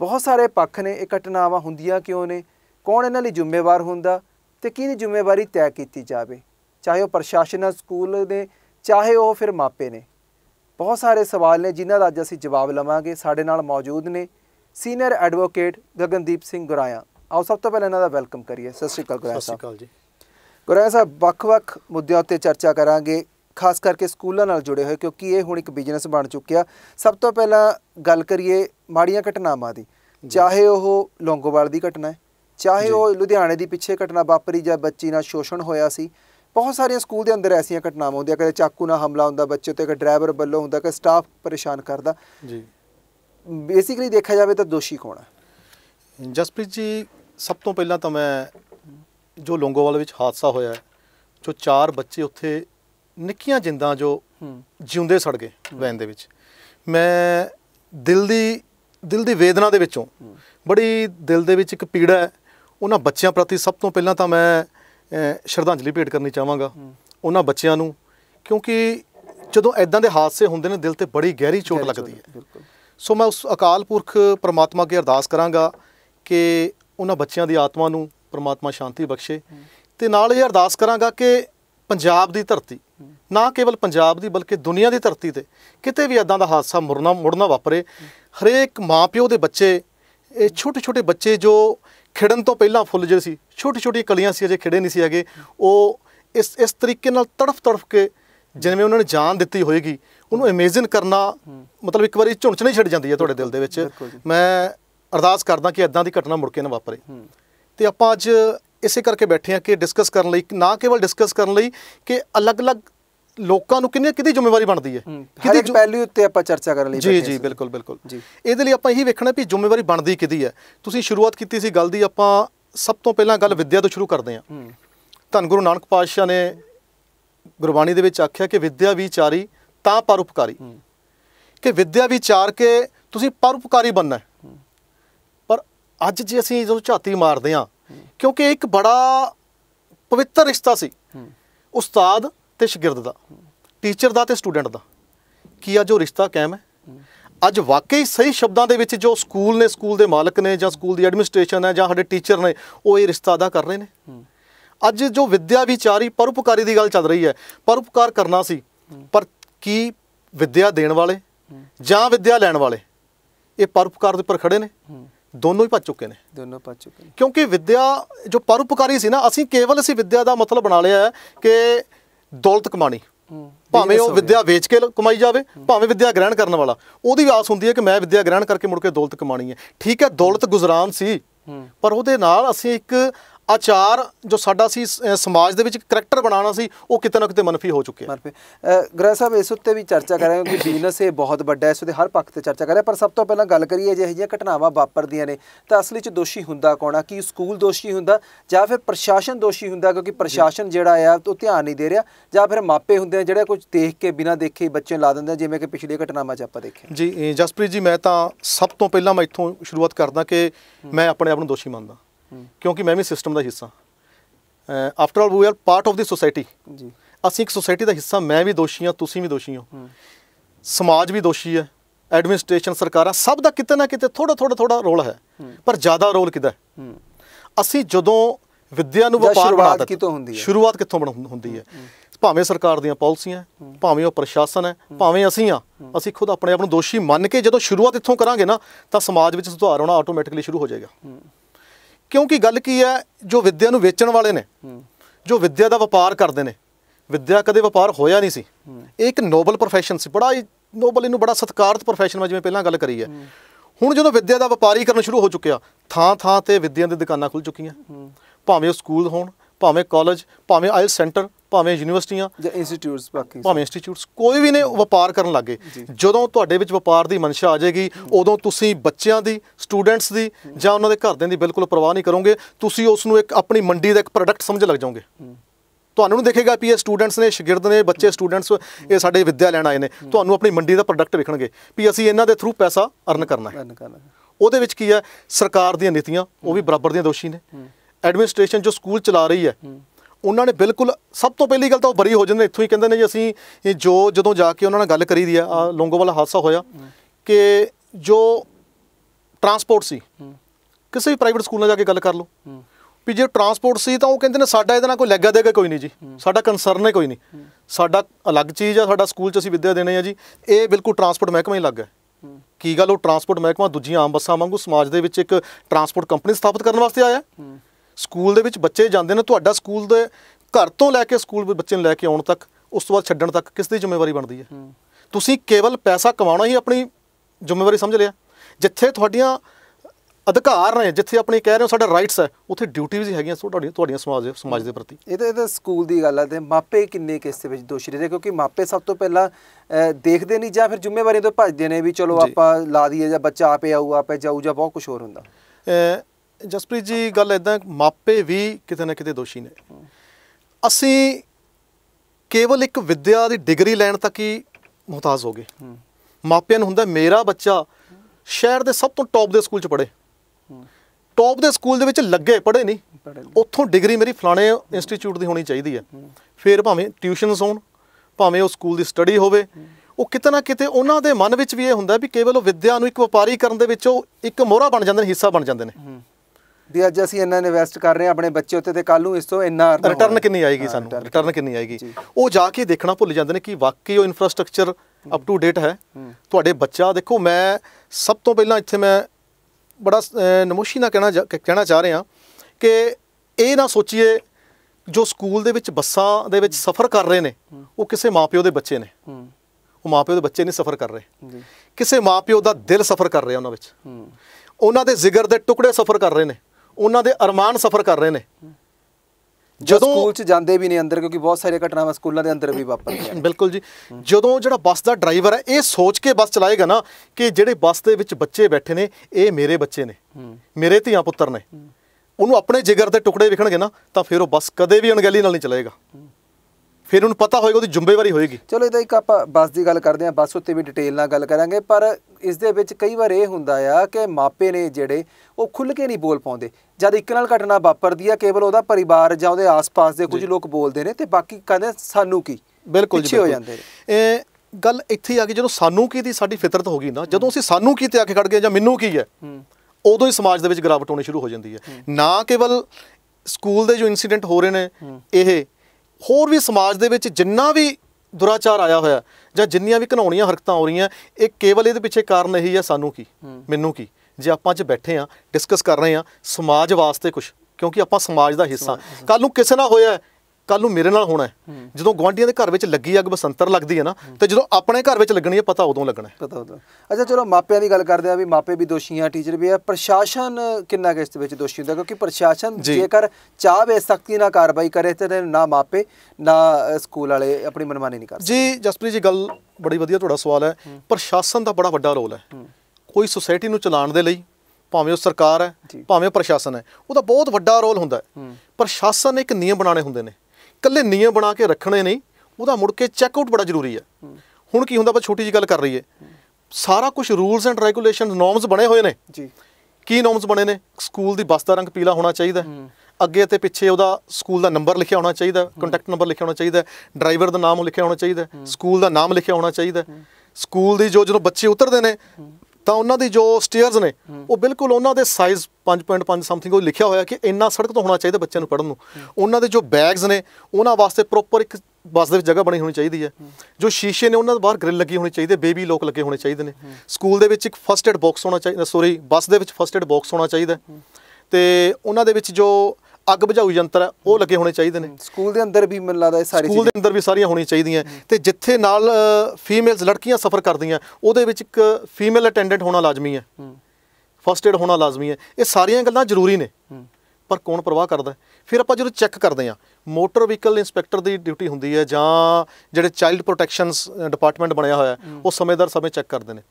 ਬਹੁਤ ਸਾਰੇ ਪੱਖ ਨੇ ਇਹ ਘਟਨਾਵਾਂ ਹੁੰਦੀਆਂ ਕਿਉਂ ਨੇ ਕੌਣ ਇਹਨਾਂ ਲਈ ਜ਼ਿੰਮੇਵਾਰ ਹੁੰਦਾ ਤੇ ਕਿਹਦੀ ਜ਼ਿੰਮੇਵਾਰੀ ਤੈਅ ਕੀਤੀ ਜਾਵੇ ਚਾਹੇ ਉਹ ਪ੍ਰਸ਼ਾਸਨ ਆ ਸਕੂਲ ਦੇ ਚਾਹੇ ਉਹ ਫਿਰ ਮਾਪੇ ਨੇ ਬਹੁਤ ਸਾਰੇ ਸਵਾਲ ਨੇ ਜਿਨ੍ਹਾਂ ਦਾ ਅੱਜ ਅਸੀਂ ਜਵਾਬ ਲਵਾਂਗੇ ਸਾਡੇ ਨਾਲ ਮੌਜੂਦ ਨੇ ਸੀਨੀਅਰ ਐਡਵੋਕੇਟ ਗਗਨਦੀਪ ਸਿੰਘ ਗੁਰਾਇਆ ਆਓ ਸਭ ਤੋਂ ਪਹਿਲਾਂ ਇਹਨਾਂ ਦਾ ਵੈਲਕਮ ਕਰੀਏ ਸਤਿ ਸ਼੍ਰੀ ਅਕਾਲ ਗੁਰਾਇਆ ਸਾਹਿਬ ਸਤਿ ਸ਼੍ਰੀ ਅਕਾਲ ਜੀ ਗੁਰਾਇਆ ਸਾਹਿਬ ਵੱਖ-ਵੱਖ ਮੁੱਦਿਆਂ ਉੱਤੇ ਚਰਚਾ ਕਰਾਂਗੇ ਖਾਸ ਕਰਕੇ ਸਕੂਲਾਂ ਨਾਲ ਜੁੜੇ ਹੋਏ ਕਿਉਂਕਿ ਇਹ ਹੁਣ ਇੱਕ ਬਿਜ਼ਨਸ ਬਣ ਚੁੱਕਿਆ ਸਭ ਤੋਂ ਪਹਿਲਾਂ ਗੱਲ ਕਰੀਏ ਮਾੜੀਆਂ ਘਟਨਾਵਾਂ ਦੀ ਚਾਹੇ ਉਹ ਲੋਂਗੋਵਾਲ ਦੀ ਘਟਨਾ ਹੈ ਚਾਹੇ ਉਹ ਲੁਧਿਆਣੇ ਦੀ ਪਿੱਛੇ ਘਟਨਾ ਵਾਪਰੀ ਜਾਂ ਬੱਚੀ ਨਾਲ ਸ਼ੋਸ਼ਣ ਹੋਇਆ ਸੀ ਬਹੁਤ ਸਾਰੇ ਸਕੂਲ ਦੇ ਅੰਦਰ ਐਸੀਆਂ ਘਟਨਾਵਾਂ ਹੁੰਦੀਆਂ ਕਦੇ ਚਾਕੂ ਨਾਲ ਹਮਲਾ ਹੁੰਦਾ ਬੱਚੇ ਤੇ ਇੱਕ ਡਰਾਈਵਰ ਵੱਲੋਂ ਹੁੰਦਾ ਕਿ ਸਟਾਫ ਪਰੇਸ਼ਾਨ ਕਰਦਾ ਜੀ ਬੇਸਿਕਲੀ ਦੇਖਿਆ ਜਾਵੇ ਤਾਂ ਦੋਸ਼ੀ ਕੌਣ ਹੈ ਜਸਪ੍ਰੀਤ ਜੀ ਸਭ ਤੋਂ ਪਹਿਲਾਂ ਤਾਂ ਮੈਂ ਜੋ ਲੋਂਗੋਵਾਲ ਵਿੱਚ ਹਾਦਸਾ ਹੋਇਆ ਜੋ ਚਾਰ ਬੱਚੇ ਉੱਥੇ ਨਿੱਕੀਆਂ ਜਿੰਦਾਂ ਜੋ ਜਿਉਂਦੇ ਸੜ ਗਏ ਵੈਨ ਦੇ ਵਿੱਚ ਮੈਂ ਦਿਲ ਦੀ ਦਿਲ ਦੀ ਵੇਦਨਾ ਦੇ ਵਿੱਚੋਂ ਬੜੀ ਦਿਲ ਦੇ ਵਿੱਚ ਇੱਕ ਪੀੜਾ ਹੈ ਉਹਨਾਂ ਬੱਚਿਆਂ ਪ੍ਰਤੀ ਸਭ ਤੋਂ ਪਹਿਲਾਂ ਤਾਂ ਮੈਂ ਸ਼ਰਧਾਂਜਲੀ ਭੇਟ ਕਰਨੀ ਚਾਹਾਂਗਾ ਉਹਨਾਂ ਬੱਚਿਆਂ ਨੂੰ ਕਿਉਂਕਿ ਜਦੋਂ ਐਦਾਂ ਦੇ ਹਾਦਸੇ ਹੁੰਦੇ ਨੇ ਦਿਲ ਤੇ ਬੜੀ ਗਹਿਰੀ ਚੋਟ ਲੱਗਦੀ ਹੈ ਸੋ ਮੈਂ ਉਸ ਅਕਾਲ ਪੁਰਖ ਪ੍ਰਮਾਤਮਾ ਕੇ ਅਰਦਾਸ ਕਰਾਂਗਾ ਕਿ ਉਹਨਾਂ ਬੱਚਿਆਂ ਦੀ ਆਤਮਾ ਨੂੰ ਪ੍ਰਮਾਤਮਾ ਸ਼ਾਂਤੀ ਬਖਸ਼ੇ ਤੇ ਨਾਲ ਇਹ ਅਰਦਾਸ ਕਰਾਂਗਾ ਕਿ ਪੰਜਾਬ ਦੀ ਧਰਤੀ ਨਾ ਕੇਵਲ ਪੰਜਾਬ ਦੀ ਬਲਕਿ ਦੁਨੀਆ ਦੀ ਧਰਤੀ ਤੇ ਕਿਤੇ ਵੀ ਐਦਾਂ ਦਾ ਹਾਦਸਾ ਮੁਰਨਾ ਮੁੜਨਾ ਵਾਪਰੇ ਹਰੇਕ ਮਾਪਿਓ ਦੇ ਬੱਚੇ ਇਹ ਛੋਟੇ ਛੋਟੇ ਬੱਚੇ ਜੋ ਖਿੜਨ ਤੋਂ ਪਹਿਲਾਂ ਫੁੱਲ ਜਿਹੜੇ ਸੀ ਛੋਟੀ ਛੋਟੀ ਕਲੀਆਂ ਸੀ ਅਜੇ ਖਿੜੇ ਨਹੀਂ ਸੀ ਹੈਗੇ ਉਹ ਇਸ ਇਸ ਤਰੀਕੇ ਨਾਲ ਤੜਫ ਤੜਫ ਕੇ ਜਿਵੇਂ ਉਹਨਾਂ ਨੇ ਜਾਨ ਦਿੱਤੀ ਹੋਏਗੀ ਉਹਨੂੰ ਇਮੇਜਿਨ ਕਰਨਾ ਮਤਲਬ ਇੱਕ ਵਾਰੀ ਝੁੰਚ ਨਹੀਂ ਛੱਡ ਜਾਂਦੀ ਹੈ ਤੁਹਾਡੇ ਦਿਲ ਦੇ ਵਿੱਚ ਮੈਂ ਅਰਦਾਸ ਕਰਦਾ ਕਿ ਇਦਾਂ ਦੀ ਘਟਨਾ ਮੁੜ ਕੇ ਨਾ ਵਾਪਰੇ ਤੇ ਆਪਾਂ ਅੱਜ ਇਸੇ ਕਰਕੇ ਬੈਠੇ ਆ ਕਿ ਡਿਸਕਸ ਕਰਨ ਲਈ ਨਾ ਕੇਵਲ ਡਿਸਕਸ ਕਰਨ ਲਈ ਕਿ ਅਲੱਗ-ਅਲੱਗ ਲੋਕਾਂ ਨੂੰ ਕਿੰਨੀ ਕਿਹਦੀ ਜ਼ਿੰਮੇਵਾਰੀ ਬਣਦੀ ਹੈ ਕਿਹਦੀ ਪਹਿਲੂ ਉੱਤੇ ਆਪਾਂ ਚਰਚਾ ਕਰਨ ਲਈ ਜੀ ਜੀ ਬਿਲਕੁਲ ਬਿਲਕੁਲ ਜੀ ਇਹਦੇ ਲਈ ਆਪਾਂ ਇਹੀ ਵੇਖਣਾ ਵੀ ਜ਼ਿੰਮੇਵਾਰੀ ਬਣਦੀ ਕਿਹਦੀ ਹੈ ਤੁਸੀਂ ਸ਼ੁਰੂਆਤ ਕੀਤੀ ਸੀ ਗੱਲ ਦੀ ਆਪਾਂ ਸਭ ਤੋਂ ਪਹਿਲਾਂ ਗੱਲ ਵਿਦਿਆ ਤੋਂ ਸ਼ੁਰੂ ਕਰਦੇ ਹਾਂ ਧੰਨ ਗੁਰੂ ਨਾਨਕ ਪਾਤਸ਼ਾਹ ਨੇ ਗੁਰਬਾਣੀ ਦੇ ਵਿੱਚ ਆਖਿਆ ਕਿ ਵਿਦਿਆ ਵਿਚਾਰੀ ਤਾਂ ਪਰਉਪਕਾਰੀ ਕਿ ਵਿਦਿਆ ਵਿਚਾਰ ਕੇ ਤੁਸੀਂ ਪਰਉਪਕਾਰੀ ਬੰਨਾ ਪਰ ਅੱਜ ਜੇ ਅਸੀਂ ਜਦੋਂ ਝਾਤੀ ਮਾਰਦੇ ਹਾਂ ਕਿਉਂਕਿ ਇੱਕ ਬੜਾ ਪਵਿੱਤਰ ਰਿਸ਼ਤਾ ਸੀ ਉਸਤਾਦ ਤੇ ਸ਼ਾਗਿਰਦ ਦਾ ਟੀਚਰ ਦਾ ਤੇ ਸਟੂਡੈਂਟ ਦਾ ਕੀ ਆ ਜੋ ਰਿਸ਼ਤਾ ਕਾਇਮ ਹੈ ਅੱਜ ਵਾਕਈ ਸਹੀ ਸ਼ਬਦਾਂ ਦੇ ਵਿੱਚ ਜੋ ਸਕੂਲ ਨੇ ਸਕੂਲ ਦੇ ਮਾਲਕ ਨੇ ਜਾਂ ਸਕੂਲ ਦੀ ਐਡਮਿਨਿਸਟ੍ਰੇਸ਼ਨ ਹੈ ਜਾਂ ਸਾਡੇ ਟੀਚਰ ਨੇ ਉਹ ਇਹ ਰਿਸ਼ਤਾ ਅਦਾ ਕਰ ਰਹੇ ਨੇ ਅੱਜ ਜੋ ਵਿਦਿਆ ਵਿਚਾਰੀ ਪਰਉਪਕਾਰੀ ਦੀ ਗੱਲ ਚੱਲ ਰਹੀ ਹੈ ਪਰਉਪਕਾਰ ਕਰਨਾ ਸੀ ਪਰ ਕੀ ਵਿਦਿਆ ਦੇਣ ਵਾਲੇ ਜਾਂ ਵਿਦਿਆ ਲੈਣ ਵਾਲੇ ਇਹ ਪਰਉਪਕਾਰ ਦੇ ਉੱਪਰ ਖੜੇ ਨੇ ਦੋਨੋਂ ਹੀ ਭੱਜ ਚੁੱਕੇ ਨੇ ਦੋਨੋਂ ਭੱਜ ਚੁੱਕੇ ਕਿਉਂਕਿ ਵਿਦਿਆ ਜੋ ਪਰਉਪਕਾਰੀ ਸੀ ਨਾ ਅਸੀਂ ਕੇਵਲ ਅਸੀਂ ਵਿਦਿਆ ਦਾ ਮਤਲਬ ਬਣਾ ਲਿਆ ਹੈ ਕਿ ਦੌਲਤ ਕਮਾਣੀ ਭਾਵੇਂ ਉਹ ਵਿਦਿਆ ਵੇਚ ਕੇ ਕਮਾਈ ਜਾਵੇ ਭਾਵੇਂ ਵਿਦਿਆ ਗ੍ਰਹਿਣ ਕਰਨ ਵਾਲਾ ਉਹਦੀ ਆਸ ਹੁੰਦੀ ਹੈ ਕਿ ਮੈਂ ਵਿਦਿਆ ਗ੍ਰਹਿਣ ਕਰਕੇ ਮੁੜ ਕੇ ਦੌਲਤ ਕਮਾਣੀ ਹੈ ਠੀਕ ਹੈ ਦੌਲਤ ਗੁਜ਼ਰਾਨ ਸੀ ਪਰ ਉਹਦੇ ਨਾਲ ਅਸੀਂ ਇੱਕ ਆਚਾਰ ਜੋ ਸਾਡਾ ਸੀ ਸਮਾਜ ਦੇ ਵਿੱਚ ਕਰੈਕਟਰ ਬਣਾਉਣਾ ਸੀ ਉਹ ਕਿਤੇ ਨਾ ਕਿਤੇ ਮਨਫੀ ਹੋ ਚੁੱਕਿਆ ਹੈ ਗ੍ਰਹਿ ਸਾਹਿਬ ਇਸ ਉੱਤੇ ਵੀ ਚਰਚਾ ਕਰ ਰਹੇ ਕਿ ਬਿਜ਼ਨਸ ਇਹ ਬਹੁਤ ਵੱਡਾ ਹੈ ਇਸ ਉਤੇ ਹਰ ਪੱਖ ਤੇ ਚਰਚਾ ਕਰ ਰਹੇ ਪਰ ਸਭ ਤੋਂ ਪਹਿਲਾਂ ਗੱਲ ਕਰੀਏ ਜਿਹੇ ਜਿਹੀਆਂ ਘਟਨਾਵਾਂ ਵਾਪਰਦੀਆਂ ਨੇ ਤਾਂ ਅਸਲੀ 'ਚ ਦੋਸ਼ੀ ਹੁੰਦਾ ਕੌਣ ਆ ਕੀ ਸਕੂਲ ਦੋਸ਼ੀ ਹੁੰਦਾ ਜਾਂ ਫਿਰ ਪ੍ਰਸ਼ਾਸਨ ਦੋਸ਼ੀ ਹੁੰਦਾ ਕਿਉਂਕਿ ਪ੍ਰਸ਼ਾਸਨ ਜਿਹੜਾ ਆ ਉਹ ਧਿਆਨ ਨਹੀਂ ਦੇ ਰਿਹਾ ਜਾਂ ਫਿਰ ਮਾਪੇ ਹੁੰਦੇ ਆ ਜਿਹੜੇ ਕੁਝ ਦੇਖ ਕੇ ਬਿਨਾਂ ਦੇਖੇ ਬੱਚੇ ਲਾ ਦਿੰਦੇ ਜਿਵੇਂ ਕਿ ਪਿਛਲੇ ਘਟਨਾਵਾਂ 'ਚ ਆਪਾਂ ਦੇਖਿਆ ਜੀ ਜਸਪ੍ਰੀਤ ਜੀ ਮੈਂ ਤਾਂ ਸਭ ਤੋਂ ਪਹਿਲਾਂ ਮੈਂ ਇੱਥੋਂ ਸ਼ੁਰੂਆਤ ਕਰਦਾ ਕਿ ਮੈਂ ਆਪਣੇ ਆਪ ਨੂੰ ਦੋਸ਼ੀ ਮੰਨਦਾ ਕਿਉਂਕਿ ਮੈਂ ਵੀ ਸਿਸਟਮ ਦਾ ਹਿੱਸਾ after all we are part of the society ਜੀ ਅਸੀਂ ਇੱਕ ਸੋਸਾਇਟੀ ਦਾ ਹਿੱਸਾ ਮੈਂ ਵੀ ਦੋਸ਼ੀ ਹਾਂ ਤੁਸੀਂ ਵੀ ਦੋਸ਼ੀ ਹੋ ਸਮਾਜ ਵੀ ਦੋਸ਼ੀ ਹੈ ਐਡਮਿਨਿਸਟ੍ਰੇਸ਼ਨ ਸਰਕਾਰਾਂ ਸਭ ਦਾ ਕਿਤੇ ਨਾ ਕਿਤੇ ਥੋੜਾ ਥੋੜਾ ਥੋੜਾ ਰੋਲ ਹੈ ਪਰ ਜ਼ਿਆਦਾ ਰੋਲ ਕਿਦਾ ਅਸੀਂ ਜਦੋਂ ਵਿਦਿਆ ਨੂੰ ਵਪਾਰ ਬਣਾ ਦਿੱਤਾ ਕਿਤੋਂ ਹੁੰਦੀ ਹੈ ਸ਼ੁਰੂਆਤ ਕਿੱਥੋਂ ਹੁੰਦੀ ਹੈ ਭਾਵੇਂ ਸਰਕਾਰ ਦੀਆਂ ਪਾਲਿਸੀਆਂ ਭਾਵੇਂ ਉਹ ਪ੍ਰਸ਼ਾਸਨ ਹੈ ਭਾਵੇਂ ਅਸੀਂ ਆ ਅਸੀਂ ਖੁਦ ਆਪਣੇ ਆਪ ਨੂੰ ਦੋਸ਼ੀ ਮੰਨ ਕੇ ਜਦੋਂ ਸ਼ੁਰੂਆਤ ਇੱਥੋਂ ਕਰਾਂਗੇ ਨਾ ਤਾਂ ਸਮਾਜ ਵਿੱਚ ਸੁਧਾਰ ਹੋਣਾ ਆਟੋਮੈਟਿਕਲੀ ਸ਼ੁਰੂ ਹੋ ਜਾਏਗਾ ਕਿਉਂਕਿ ਗੱਲ ਕੀ ਹੈ ਜੋ ਵਿੱਦਿਆ ਨੂੰ ਵੇਚਣ ਵਾਲੇ ਨੇ ਜੋ ਵਿੱਦਿਆ ਦਾ ਵਪਾਰ ਕਰਦੇ ਨੇ ਵਿੱਦਿਆ ਕਦੇ ਵਪਾਰ ਹੋਇਆ ਨਹੀਂ ਸੀ ਇਹ ਇੱਕ ਨੋਬਲ profession ਸੀ ਬੜਾ ਨੋਬਲ ਇਹਨੂੰ ਬੜਾ ਸਤਿਕਾਰਤ profession ਮੈਂ ਜਿਵੇਂ ਪਹਿਲਾਂ ਗੱਲ ਕਰੀ ਹੈ ਹੁਣ ਜਦੋਂ ਵਿੱਦਿਆ ਦਾ ਵਪਾਰੀ ਕਰਨ ਸ਼ੁਰੂ ਹੋ ਚੁੱਕਿਆ ਥਾਂ ਥਾਂ ਤੇ ਵਿੱਦਿਆ ਦੀਆਂ ਦੁਕਾਨਾਂ ਖੁੱਲ ਚੁੱਕੀਆਂ ਭਾਵੇਂ ਸਕੂਲ ਹੋਣ ਭਾਵੇਂ ਕਾਲਜ ਭਾਵੇਂ ਆਇਲ ਸੈਂਟਰ ਭਾਵੇਂ ਯੂਨੀਵਰਸਿਟੀਆਂ ਜਾਂ ਇੰਸਟੀਚਿਊਟਸ ਬਾਕੀ ਭਾਵੇਂ ਇੰਸਟੀਚਿਊਟਸ ਕੋਈ ਵੀ ਨੇ ਵਪਾਰ ਕਰਨ ਲੱਗੇ ਜਦੋਂ ਤੁਹਾਡੇ ਵਿੱਚ ਵਪਾਰ ਦੀ ਮਨਸ਼ਾ ਆ ਜਾਏਗੀ ਉਦੋਂ ਤੁਸੀਂ ਬੱਚਿਆਂ ਦੀ ਸਟੂਡੈਂਟਸ ਦੀ ਜਾਂ ਉਹਨਾਂ ਦੇ ਘਰਦਿਆਂ ਦੀ ਬਿਲਕੁਲ ਪਰਵਾਹ ਨਹੀਂ ਕਰੋਗੇ ਤੁਸੀਂ ਉਸ ਨੂੰ ਇੱਕ ਆਪਣੀ ਮੰਡੀ ਦਾ ਇੱਕ ਪ੍ਰੋਡਕਟ ਸਮਝ ਲੱਗ ਜਾਓਗੇ ਤੁਹਾਨੂੰ ਨੂੰ ਦੇਖੇਗਾ ਕਿ ਇਹ ਸਟੂਡੈਂਟਸ ਨੇ ਸ਼ਾਗਿਰਦ ਨੇ ਬੱਚੇ ਸਟੂਡੈਂਟਸ ਇਹ ਸਾਡੇ ਵਿਦਿਆ ਲੈਣ ਆਏ ਨੇ ਤੁਹਾਨੂੰ ਆਪਣੀ ਮੰਡੀ ਦਾ ਪ੍ਰੋਡਕਟ ਵੇਖਣਗੇ ਵੀ ਅਸੀਂ ਇਹਨਾਂ ਦੇ ਥਰੂ ਪੈਸਾ ਅਰਨ ਕਰਨਾ ਹੈ ਉਹਦੇ ਵਿੱਚ ਕੀ ਹੈ ਸਰਕਾਰ ਦੀਆਂ ਨੀਤੀਆਂ ਉਹ ਵੀ ਬਰਾਬਰ ਦੀਆਂ ਦੋਸ਼ੀ ਨੇ ਐਡਮਿਨਿਸਟ੍ਰੇਸ਼ਨ ਜੋ ਸਕੂਲ ਚਲਾ ਰਹੀ ਹੈ ਉਹਨਾਂ ਨੇ ਬਿਲਕੁਲ ਸਭ ਤੋਂ ਪਹਿਲੀ ਗੱਲ ਤਾਂ ਉਹ ਬਰੀ ਹੋ ਜਾਂਦੇ ਇੱਥੋਂ ਹੀ ਕਹਿੰਦੇ ਨੇ ਜੀ ਅਸੀਂ ਜੋ ਜਦੋਂ ਜਾ ਕੇ ਉਹਨਾਂ ਨਾਲ ਗੱਲ ਕਰੀ ਦੀ ਆ ਲੋਂਗੋਵਾਲ ਹਾਦਸਾ ਹੋਇਆ ਕਿ ਜੋ ਟਰਾਂਸਪੋਰਟ ਸੀ ਕਿਸੇ ਵੀ ਪ੍ਰਾਈਵੇਟ ਸਕੂਲ ਨਾਲ ਜਾ ਕੇ ਗੱਲ ਕਰ ਲਓ ਵੀ ਜੇ ਟਰਾਂਸਪੋਰਟ ਸੀ ਤਾਂ ਉਹ ਕਹਿੰਦੇ ਨੇ ਸਾਡਾ ਇਹਦੇ ਨਾਲ ਕੋਈ ਲੱਗਾ ਦੇਗਾ ਕੋਈ ਨਹੀਂ ਜੀ ਸਾਡਾ ਕੰਸਰਨ ਹੈ ਕੋਈ ਨਹੀਂ ਸਾਡਾ ਅਲੱਗ ਚੀਜ਼ ਆ ਸਾਡਾ ਸਕੂਲ 'ਚ ਅਸੀਂ ਵਿੱਦਿਆ ਦੇਣੇ ਆ ਜੀ ਇਹ ਬਿਲਕੁਲ ਟਰਾਂਸਪੋਰਟ ਮਹਿਕਮੇ ਹੀ ਲੱਗ ਹੈ ਕੀ ਗੱਲ ਉਹ ਟਰਾਂਸਪੋਰਟ ਮਹਿਕਮਾ ਦੂਜੀਆਂ ਆਮ ਬੱਸਾਂ ਵਾਂਗੂ ਸਮਾਜ ਦੇ ਵਿੱਚ ਇੱਕ ਟਰਾਂਸਪੋਰਟ ਕੰਪਨੀ ਸਥਾਪਿਤ ਕਰਨ ਵਾਸਤੇ ਆਇਆ ਸਕੂਲ ਦੇ ਵਿੱਚ ਬੱਚੇ ਜਾਂਦੇ ਨੇ ਤੁਹਾਡਾ ਸਕੂਲ ਦੇ ਘਰ ਤੋਂ ਲੈ ਕੇ ਸਕੂਲ ਵਿੱਚ ਬੱਚੇ ਨੂੰ ਲੈ ਕੇ ਆਉਣ ਤੱਕ ਉਸ ਤੋਂ ਬਾਅਦ ਛੱਡਣ ਤੱਕ ਕਿਸ ਦੀ ਜ਼ਿੰਮੇਵਾਰੀ ਬਣਦੀ ਹੈ ਤੁਸੀਂ ਕੇਵਲ ਪੈਸਾ ਕਮਾਉਣਾ ਹੀ ਆਪਣੀ ਜ਼ਿੰਮੇਵਾਰੀ ਸਮਝ ਲਿਆ ਜਿੱਥੇ ਤੁਹਾਡੀਆਂ ਅਧਿਕਾਰ ਨੇ ਜਿੱਥੇ ਆਪਣੀ ਕਹਿ ਰਹੇ ਹੋ ਸਾਡਾ ਰਾਈਟਸ ਹੈ ਉੱਥੇ ਡਿਊਟੀਆਂ ਵੀ ਹੈਗੀਆਂ ਤੁਹਾਡੀਆਂ ਤੁਹਾਡੀਆਂ ਸਮਾਜ ਦੇ ਸਮਾਜ ਦੇ ਪ੍ਰਤੀ ਇਹ ਤਾਂ ਇਹ ਤਾਂ ਸਕੂਲ ਦੀ ਗੱਲ ਹੈ ਤੇ ਮਾਪੇ ਕਿੰਨੇ ਕਿਸ ਦੇ ਵਿੱਚ ਦੋਸ਼ੀ ਰਹੇ ਕਿਉਂਕਿ ਮਾਪੇ ਸਭ ਤੋਂ ਪਹਿਲਾਂ ਦੇਖਦੇ ਨਹੀਂ ਜਾਂ ਫਿਰ ਜ਼ਿੰਮੇਵਾਰੀਆਂ ਤੋਂ ਭੱਜਦੇ ਨੇ ਵੀ ਚਲੋ ਆਪਾਂ ਲਾ ਦਈਏ ਜਾਂ ਬੱਚਾ ਆਪੇ ਆਊ ਆਪੇ ਜਾਊ ਜਾਂ ਬਹੁਤ ਕੁਝ ਹੋਰ ਹੁੰਦਾ ਜਸਪ੍ਰੀਤ ਜੀ ਗੱਲ ਇਦਾਂ ਮਾਪੇ ਵੀ ਕਿਤੇ ਨਾ ਕਿਤੇ ਦੋਸ਼ੀ ਨੇ ਅਸੀਂ ਕੇਵਲ ਇੱਕ ਵਿਦਿਆ ਦੀ ਡਿਗਰੀ ਲੈਣ ਤੱਕ ਹੀ ਮੁਹਤਾਜ ਹੋ ਗਏ ਮਾਪਿਆਂ ਨੂੰ ਹੁੰਦਾ ਮੇਰਾ ਬੱਚਾ ਸ਼ਹਿਰ ਦੇ ਸਭ ਤੋਂ ਟੌਪ ਦੇ ਸਕੂਲ 'ਚ ਪੜੇ ਟੌਪ ਦੇ ਸਕੂਲ ਦੇ ਵਿੱਚ ਲੱਗੇ ਪੜੇ ਨਹੀਂ ਉੱਥੋਂ ਡਿਗਰੀ ਮੇਰੀ ਫਲਾਣੇ ਇੰਸਟੀਚਿਊਟ ਦੀ ਹੋਣੀ ਚਾਹੀਦੀ ਹੈ ਫਿਰ ਭਾਵੇਂ ਟਿਊਸ਼ਨਸ ਹੋਣ ਭਾਵੇਂ ਉਹ ਸਕੂਲ ਦੀ ਸਟੱਡੀ ਹੋਵੇ ਉਹ ਕਿਤੇ ਨਾ ਕਿਤੇ ਉਹਨਾਂ ਦੇ ਮਨ ਵਿੱਚ ਵੀ ਇਹ ਹੁੰਦਾ ਵੀ ਕੇਵਲ ਉਹ ਵਿਦਿਆ ਨੂੰ ਇੱਕ ਵਪਾਰੀ ਕਰਨ ਦੇ ਵਿੱਚ ਉਹ ਇੱਕ ਮੋਹਰਾ ਬਣ ਜਾਂਦੇ ਨੇ ਹਿੱਸਾ ਬਣ ਜਾਂਦੇ ਨੇ ਵੀ ਅੱਜ ਅਸੀਂ ਇੰਨਾ ਇਨਵੈਸਟ ਕਰ ਰਹੇ ਹਾਂ ਆਪਣੇ ਬੱਚੇ ਉੱਤੇ ਤੇ ਕੱਲ ਨੂੰ ਇਸ ਤੋਂ ਇੰਨਾ ਰਿਟਰਨ ਕਿੰਨੀ ਆਏਗੀ ਸਾਨੂੰ ਰਿਟਰਨ ਕਿੰਨੀ ਆਏਗੀ ਉਹ ਜਾ ਕੇ ਦੇਖਣਾ ਭੁੱਲ ਜਾਂਦੇ ਨੇ ਕਿ ਵਾਕਈ ਉਹ ਇਨਫਰਾਸਟ੍ਰਕਚਰ ਅਪ ਟੂ ਡੇਟ ਹੈ ਤੁਹਾਡੇ ਬੱਚਾ ਦੇਖੋ ਮੈਂ ਸਭ ਤੋਂ ਪਹਿਲਾਂ ਇੱਥੇ ਮੈਂ ਬੜਾ ਨਮੋਸ਼ੀ ਨਾਲ ਕਹਿਣਾ ਕਹਿਣਾ ਚਾਹ ਰਿਹਾ ਕਿ ਇਹ ਨਾ ਸੋਚੀਏ ਜੋ ਸਕੂਲ ਦੇ ਵਿੱਚ ਬੱਸਾਂ ਦੇ ਵਿੱਚ ਸਫ਼ਰ ਕਰ ਰਹੇ ਨੇ ਉਹ ਕਿਸੇ ਮਾਪਿਓ ਦੇ ਬੱਚੇ ਨੇ ਉਹ ਮਾਪਿਓ ਦੇ ਬੱਚੇ ਨਹੀਂ ਸਫ਼ਰ ਕਰ ਰਹੇ ਕਿਸੇ ਮਾਪਿਓ ਦਾ ਦਿਲ ਸਫ਼ਰ ਕਰ ਰਿਹਾ ਉਹਨਾਂ ਵਿੱਚ ਉਹਨਾਂ ਦੇ ਜ਼ਿਗਰ ਦੇ ਟੁਕੜੇ ਸਫ਼ਰ ਕਰ ਰਹੇ ਨੇ ਉਹਨਾਂ ਦੇ ਅਰਮਾਨ ਸਫਰ ਕਰ ਰਹੇ ਨੇ ਜਦੋਂ ਸਕੂਲ ਚ ਜਾਂਦੇ ਵੀ ਨਹੀਂ ਅੰਦਰ ਕਿਉਂਕਿ ਬਹੁਤ ਸਾਰੀਆਂ ਘਟਨਾਵਾਂ ਸਕੂਲਾਂ ਦੇ ਅੰਦਰ ਵੀ ਵਾਪਰਦੀਆਂ ਬਿਲਕੁਲ ਜੀ ਜਦੋਂ ਜਿਹੜਾ ਬੱਸ ਦਾ ਡਰਾਈਵਰ ਹੈ ਇਹ ਸੋਚ ਕੇ ਬੱਸ ਚਲਾਏਗਾ ਨਾ ਕਿ ਜਿਹੜੇ ਬੱਸ ਦੇ ਵਿੱਚ ਬੱਚੇ ਬੈਠੇ ਨੇ ਇਹ ਮੇਰੇ ਬੱਚੇ ਨੇ ਮੇਰੇ ਧੀਆ ਪੁੱਤਰ ਨੇ ਉਹਨੂੰ ਆਪਣੇ ਜਿਗਰ ਦੇ ਟੁਕੜੇ ਵਿਖਣਗੇ ਨਾ ਤਾਂ ਫਿਰ ਉਹ ਬੱਸ ਕਦੇ ਵੀ ਅਣਗਹਿਲੀ ਨਾਲ ਨਹੀਂ ਚਲਾਏਗਾ ਫਿਰ ਉਹਨੂੰ ਪਤਾ ਹੋਏਗਾ ਉਹਦੀ ਜ਼ਿੰਮੇਵਾਰੀ ਹੋਏਗੀ ਚਲੋ ਇਹਦਾ ਇੱਕ ਆਪਾਂ ਬੱਸ ਦੀ ਗੱਲ ਕਰਦੇ ਆਂ ਬੱਸ ਉੱਤੇ ਵੀ ਡਿਟੇਲ ਨਾਲ ਗੱਲ ਕਰਾਂਗੇ ਪਰ ਇਸ ਦੇ ਵਿੱਚ ਕਈ ਵਾਰ ਇਹ ਹੁੰਦਾ ਆ ਕਿ ਮਾਪੇ ਨੇ ਜਿਹੜੇ ਉਹ ਖੁੱਲ ਕੇ ਨਹੀਂ ਬੋਲ ਪਾਉਂਦੇ ਜਦ ਇੱਕ ਨਾਲ ਘਟਨਾ ਵਾਪਰਦੀ ਆ ਕੇਵਲ ਉਹਦਾ ਪਰਿਵਾਰ ਜਾਂ ਉਹਦੇ ਆਸ-ਪਾਸ ਦੇ ਕੁਝ ਲੋਕ ਬੋਲਦੇ ਨੇ ਤੇ ਬਾਕੀ ਕਹਿੰਦੇ ਸਾਨੂੰ ਕੀ ਬਿਲਕੁਲ ਜੀ ਹੋ ਜਾਂਦੇ ਨੇ ਇਹ ਗੱਲ ਇੱਥੇ ਆ ਗਈ ਜਦੋਂ ਸਾਨੂੰ ਕੀ ਦੀ ਸਾਡੀ ਫਿਤਰਤ ਹੋ ਗਈ ਨਾ ਜਦੋਂ ਅਸੀਂ ਸਾਨੂੰ ਕੀ ਤੇ ਆ ਕੇ ਖੜ ਗਏ ਜਾਂ ਮੈਨੂੰ ਕੀ ਹੈ ਉਦੋਂ ਹੀ ਸਮਾਜ ਦੇ ਵਿੱਚ ਗਰਾਵਟ ਹੋਣੀ ਸ਼ੁਰੂ ਹੋ ਜਾਂਦੀ ਹੈ ਨਾ ਕੇਵਲ ਸਕੂਲ ਦੇ ਜੋ ਇਨਸੀਡੈਂਟ ਹੋ ਰਹੇ ਨੇ ਇਹ ਹੋਰ ਵੀ ਸਮਾਜ ਦੇ ਵਿੱਚ ਜਿੰਨਾ ਵੀ ਦੁਰਾਚਾਰ ਆਇਆ ਹੋਇਆ ਜਾਂ ਜਿੰਨੀਆਂ ਵੀ ਘਨਾਉਣੀਆਂ ਹਰਕਤਾਂ ਹੋ ਰਹੀਆਂ ਇਹ ਕੇਵਲ ਇਹਦੇ ਪਿੱਛੇ ਕਾਰਨ ਇਹੀ ਹੈ ਸਾਨੂੰ ਕੀ ਮੈਨੂੰ ਕੀ ਜੇ ਆਪਾਂ ਅੱਜ ਬੈਠੇ ਆ ਡਿਸਕਸ ਕਰ ਰਹੇ ਆ ਸਮਾਜ ਵਾਸਤੇ ਕੁਝ ਕਿਉਂਕਿ ਆਪਾਂ ਸਮਾਜ ਦਾ ਹਿੱਸਾ ਕੱਲ ਨੂੰ ਕਿਸੇ ਨਾਲ ਹੋਇਆ ਕੱਲ ਨੂੰ ਮੇਰੇ ਨਾਲ ਹੋਣਾ ਹੈ ਜਦੋਂ ਗਵਾਂਡੀਆਂ ਦੇ ਘਰ ਵਿੱਚ ਲੱਗੀ ਅੱਗ ਬਸੰਤਰ ਲੱਗਦੀ ਹੈ ਨਾ ਤੇ ਜਦੋਂ ਆਪਣੇ ਘਰ ਵਿੱਚ ਲੱਗਣੀ ਹੈ ਪਤਾ ਉਦੋਂ ਲੱਗਣਾ ਹੈ ਪਤਾ ਉਦੋਂ ਅੱਛਾ ਚਲੋ ਮਾਪਿਆਂ ਦੀ ਗੱਲ ਕਰਦੇ ਆ ਵੀ ਮਾਪੇ ਵੀ ਦੋਸ਼ੀ ਆ ਟੀਚਰ ਵੀ ਆ ਪ੍ਰਸ਼ਾਸਨ ਕਿੰਨਾ ਕਿਸ ਵਿੱਚ ਦੋਸ਼ੀ ਹੁੰਦਾ ਕਿਉਂਕਿ ਪ੍ਰਸ਼ਾਸਨ ਜੇਕਰ ਚਾਹ ਵੇ ਸਖਤੀ ਨਾਲ ਕਾਰਵਾਈ ਕਰੇ ਤੇ ਨਾ ਮਾਪੇ ਨਾ ਸਕੂਲ ਵਾਲੇ ਆਪਣੀ ਮਨਮਾਨੀ ਨਹੀਂ ਕਰਦੇ ਜੀ ਜਸਪ੍ਰੀਤ ਜੀ ਗੱਲ ਬੜੀ ਵਧੀਆ ਤੁਹਾਡਾ ਸਵਾਲ ਹੈ ਪ੍ਰਸ਼ਾਸਨ ਦਾ ਬੜਾ ਵੱਡਾ ਰੋਲ ਹੈ ਕੋਈ ਸੁਸਾਇਟੀ ਨੂੰ ਚਲਾਉਣ ਦੇ ਲਈ ਭਾਵੇਂ ਉਹ ਸਰਕਾਰ ਹੈ ਭਾਵੇਂ ਪ੍ਰਸ਼ਾਸਨ ਹੈ ਉਹਦਾ ਬਹੁਤ ਵੱਡਾ ਰੋਲ ਹੁੰਦਾ ਹੈ ਪ੍ਰਸ਼ਾਸਨ ਇੱਕ ਨਿਯਮ ਬਣਾਉਣੇ ਹੁੰਦੇ ਨੇ ਕੱਲੇ ਨਿਯਮ ਬਣਾ ਕੇ ਰੱਖਣੇ ਨਹੀਂ ਉਹਦਾ ਮੁੜ ਕੇ ਚੈੱਕ ਆਊਟ ਬੜਾ ਜ਼ਰੂਰੀ ਹੈ ਹੁਣ ਕੀ ਹੁੰਦਾ ਆਪਾਂ ਛੋਟੀ ਜੀ ਗੱਲ ਕਰ ਰਹੀ ਹੈ ਸਾਰਾ ਕੁਝ ਰੂਲਸ ਐਂਡ ਰੈਗੂਲੇਸ਼ਨ ਨਾਰਮਸ ਬਣੇ ਹੋਏ ਨੇ ਜੀ ਕੀ ਨਾਰਮਸ ਬਣੇ ਨੇ ਸਕੂਲ ਦੀ ਬਸ ਦਾ ਰੰਗ ਪੀਲਾ ਹੋਣਾ ਚਾਹੀਦਾ ਅੱਗੇ ਤੇ ਪਿੱਛੇ ਉਹਦਾ ਸਕੂਲ ਦਾ ਨੰਬਰ ਲਿਖਿਆ ਹੋਣਾ ਚਾਹੀਦਾ ਕੰਟੈਕਟ ਨੰਬਰ ਲਿਖਿਆ ਹੋਣਾ ਚਾਹੀਦਾ ਡਰਾਈਵਰ ਦਾ ਨਾਮ ਲਿਖਿਆ ਹੋਣਾ ਚਾਹੀਦਾ ਸਕੂਲ ਦਾ ਨਾਮ ਲਿਖਿਆ ਹੋਣਾ ਚਾਹੀਦਾ ਸਕੂਲ ਦੀ ਜੋ ਜਦੋਂ ਬੱਚੇ ਉਤਰਦੇ ਨੇ ਤਾਂ ਉਹਨਾਂ ਦੀ ਜੋ ਸਟੇਅਰਸ ਨੇ ਉਹ ਬਿਲਕੁਲ ਉਹਨਾਂ ਦੇ ਸਾਈਜ਼ 5.5 ਸਮਥਿੰਗ ਉਹ ਲਿਖਿਆ ਹੋਇਆ ਕਿ ਇੰਨਾ ਸੜਕ ਤੋਂ ਹੋਣਾ ਚਾਹੀਦਾ ਬੱਚਿਆਂ ਨੂੰ ਪੜਨ ਨੂੰ ਉਹਨਾਂ ਦੇ ਜੋ ਬੈਗਸ ਨੇ ਉਹਨਾਂ ਵਾਸਤੇ ਪ੍ਰੋਪਰ ਇੱਕ ਬੱਸ ਦੇ ਵਿੱਚ ਜਗ੍ਹਾ ਬਣੀ ਹੋਣੀ ਚਾਹੀਦੀ ਹੈ ਜੋ ਸ਼ੀਸ਼ੇ ਨੇ ਉਹਨਾਂ ਦੇ ਬਾਹਰ ਗ੍ਰਿਲ ਲੱਗੀ ਹੋਣੀ ਚਾਹੀਦੀ ਹੈ ਬੇਬੀ ਲੋਕ ਲੱਗੇ ਹੋਣੇ ਚਾਹੀਦੇ ਨੇ ਸਕੂਲ ਦੇ ਵਿੱਚ ਇੱਕ ਫਰਸਟ ਏਡ ਬਾਕਸ ਹੋਣਾ ਚਾਹੀਦਾ ਸੌਰੀ ਬੱਸ ਦੇ ਵਿੱਚ ਫਰਸਟ ਏਡ ਬਾਕਸ ਹੋਣਾ ਚਾਹੀਦਾ ਤੇ ਉਹਨਾਂ ਦੇ ਵਿੱਚ ਜੋ ਅੱਗ ਬੁਝਾਊ ਯੰਤਰ ਹੈ ਉਹ ਲੱਗੇ ਹੋਣੇ ਚਾਹੀਦੇ ਨੇ ਸਕੂਲ ਦੇ ਅੰਦਰ ਵੀ ਮੈਨੂੰ ਲੱਗਦਾ ਇਹ ਸਾਰੀ ਸਕੂਲ ਦੇ ਅੰਦਰ ਵੀ ਸਾਰੀਆਂ ਹੋਣੀਆਂ ਚਾਹੀਦੀਆਂ ਤੇ ਜਿੱਥੇ ਨਾਲ ਫੀਮੇਲਸ ਲੜਕੀਆਂ ਸਫਰ ਕਰਦੀਆਂ ਉਹਦੇ ਵਿੱਚ ਇੱਕ ਫੀਮੇਲ ਅਟੈਂਡੈਂਟ ਹੋਣਾ ਲਾਜ਼ਮੀ ਹੈ ਫਸਟ ਏਡ ਹੋਣਾ ਲਾਜ਼ਮੀ ਹੈ ਇਹ ਸਾਰੀਆਂ ਗੱਲਾਂ ਜ਼ਰੂਰੀ ਨੇ ਪਰ ਕੌਣ ਪਰਵਾਹ ਕਰਦਾ ਫਿਰ ਆਪਾਂ ਜਦੋਂ ਚੈੱਕ ਕਰਦੇ ਆ ਮੋਟਰ ਵਹੀਕਲ ਇਨਸਪੈਕਟਰ ਦੀ ਡਿਊਟੀ ਹੁੰਦੀ ਹੈ ਜਾਂ ਜਿਹੜੇ ਚਾਈਲਡ ਪ੍ਰੋਟੈਕਸ਼ਨਸ ਡਿਪਾਰਟਮੈਂਟ ਬਣਿਆ ਹੋਇਆ ਉਹ ਸਮੇਂ-ਦਰ ਸਮੇਂ ਚੈੱਕ ਕਰਦੇ ਨੇ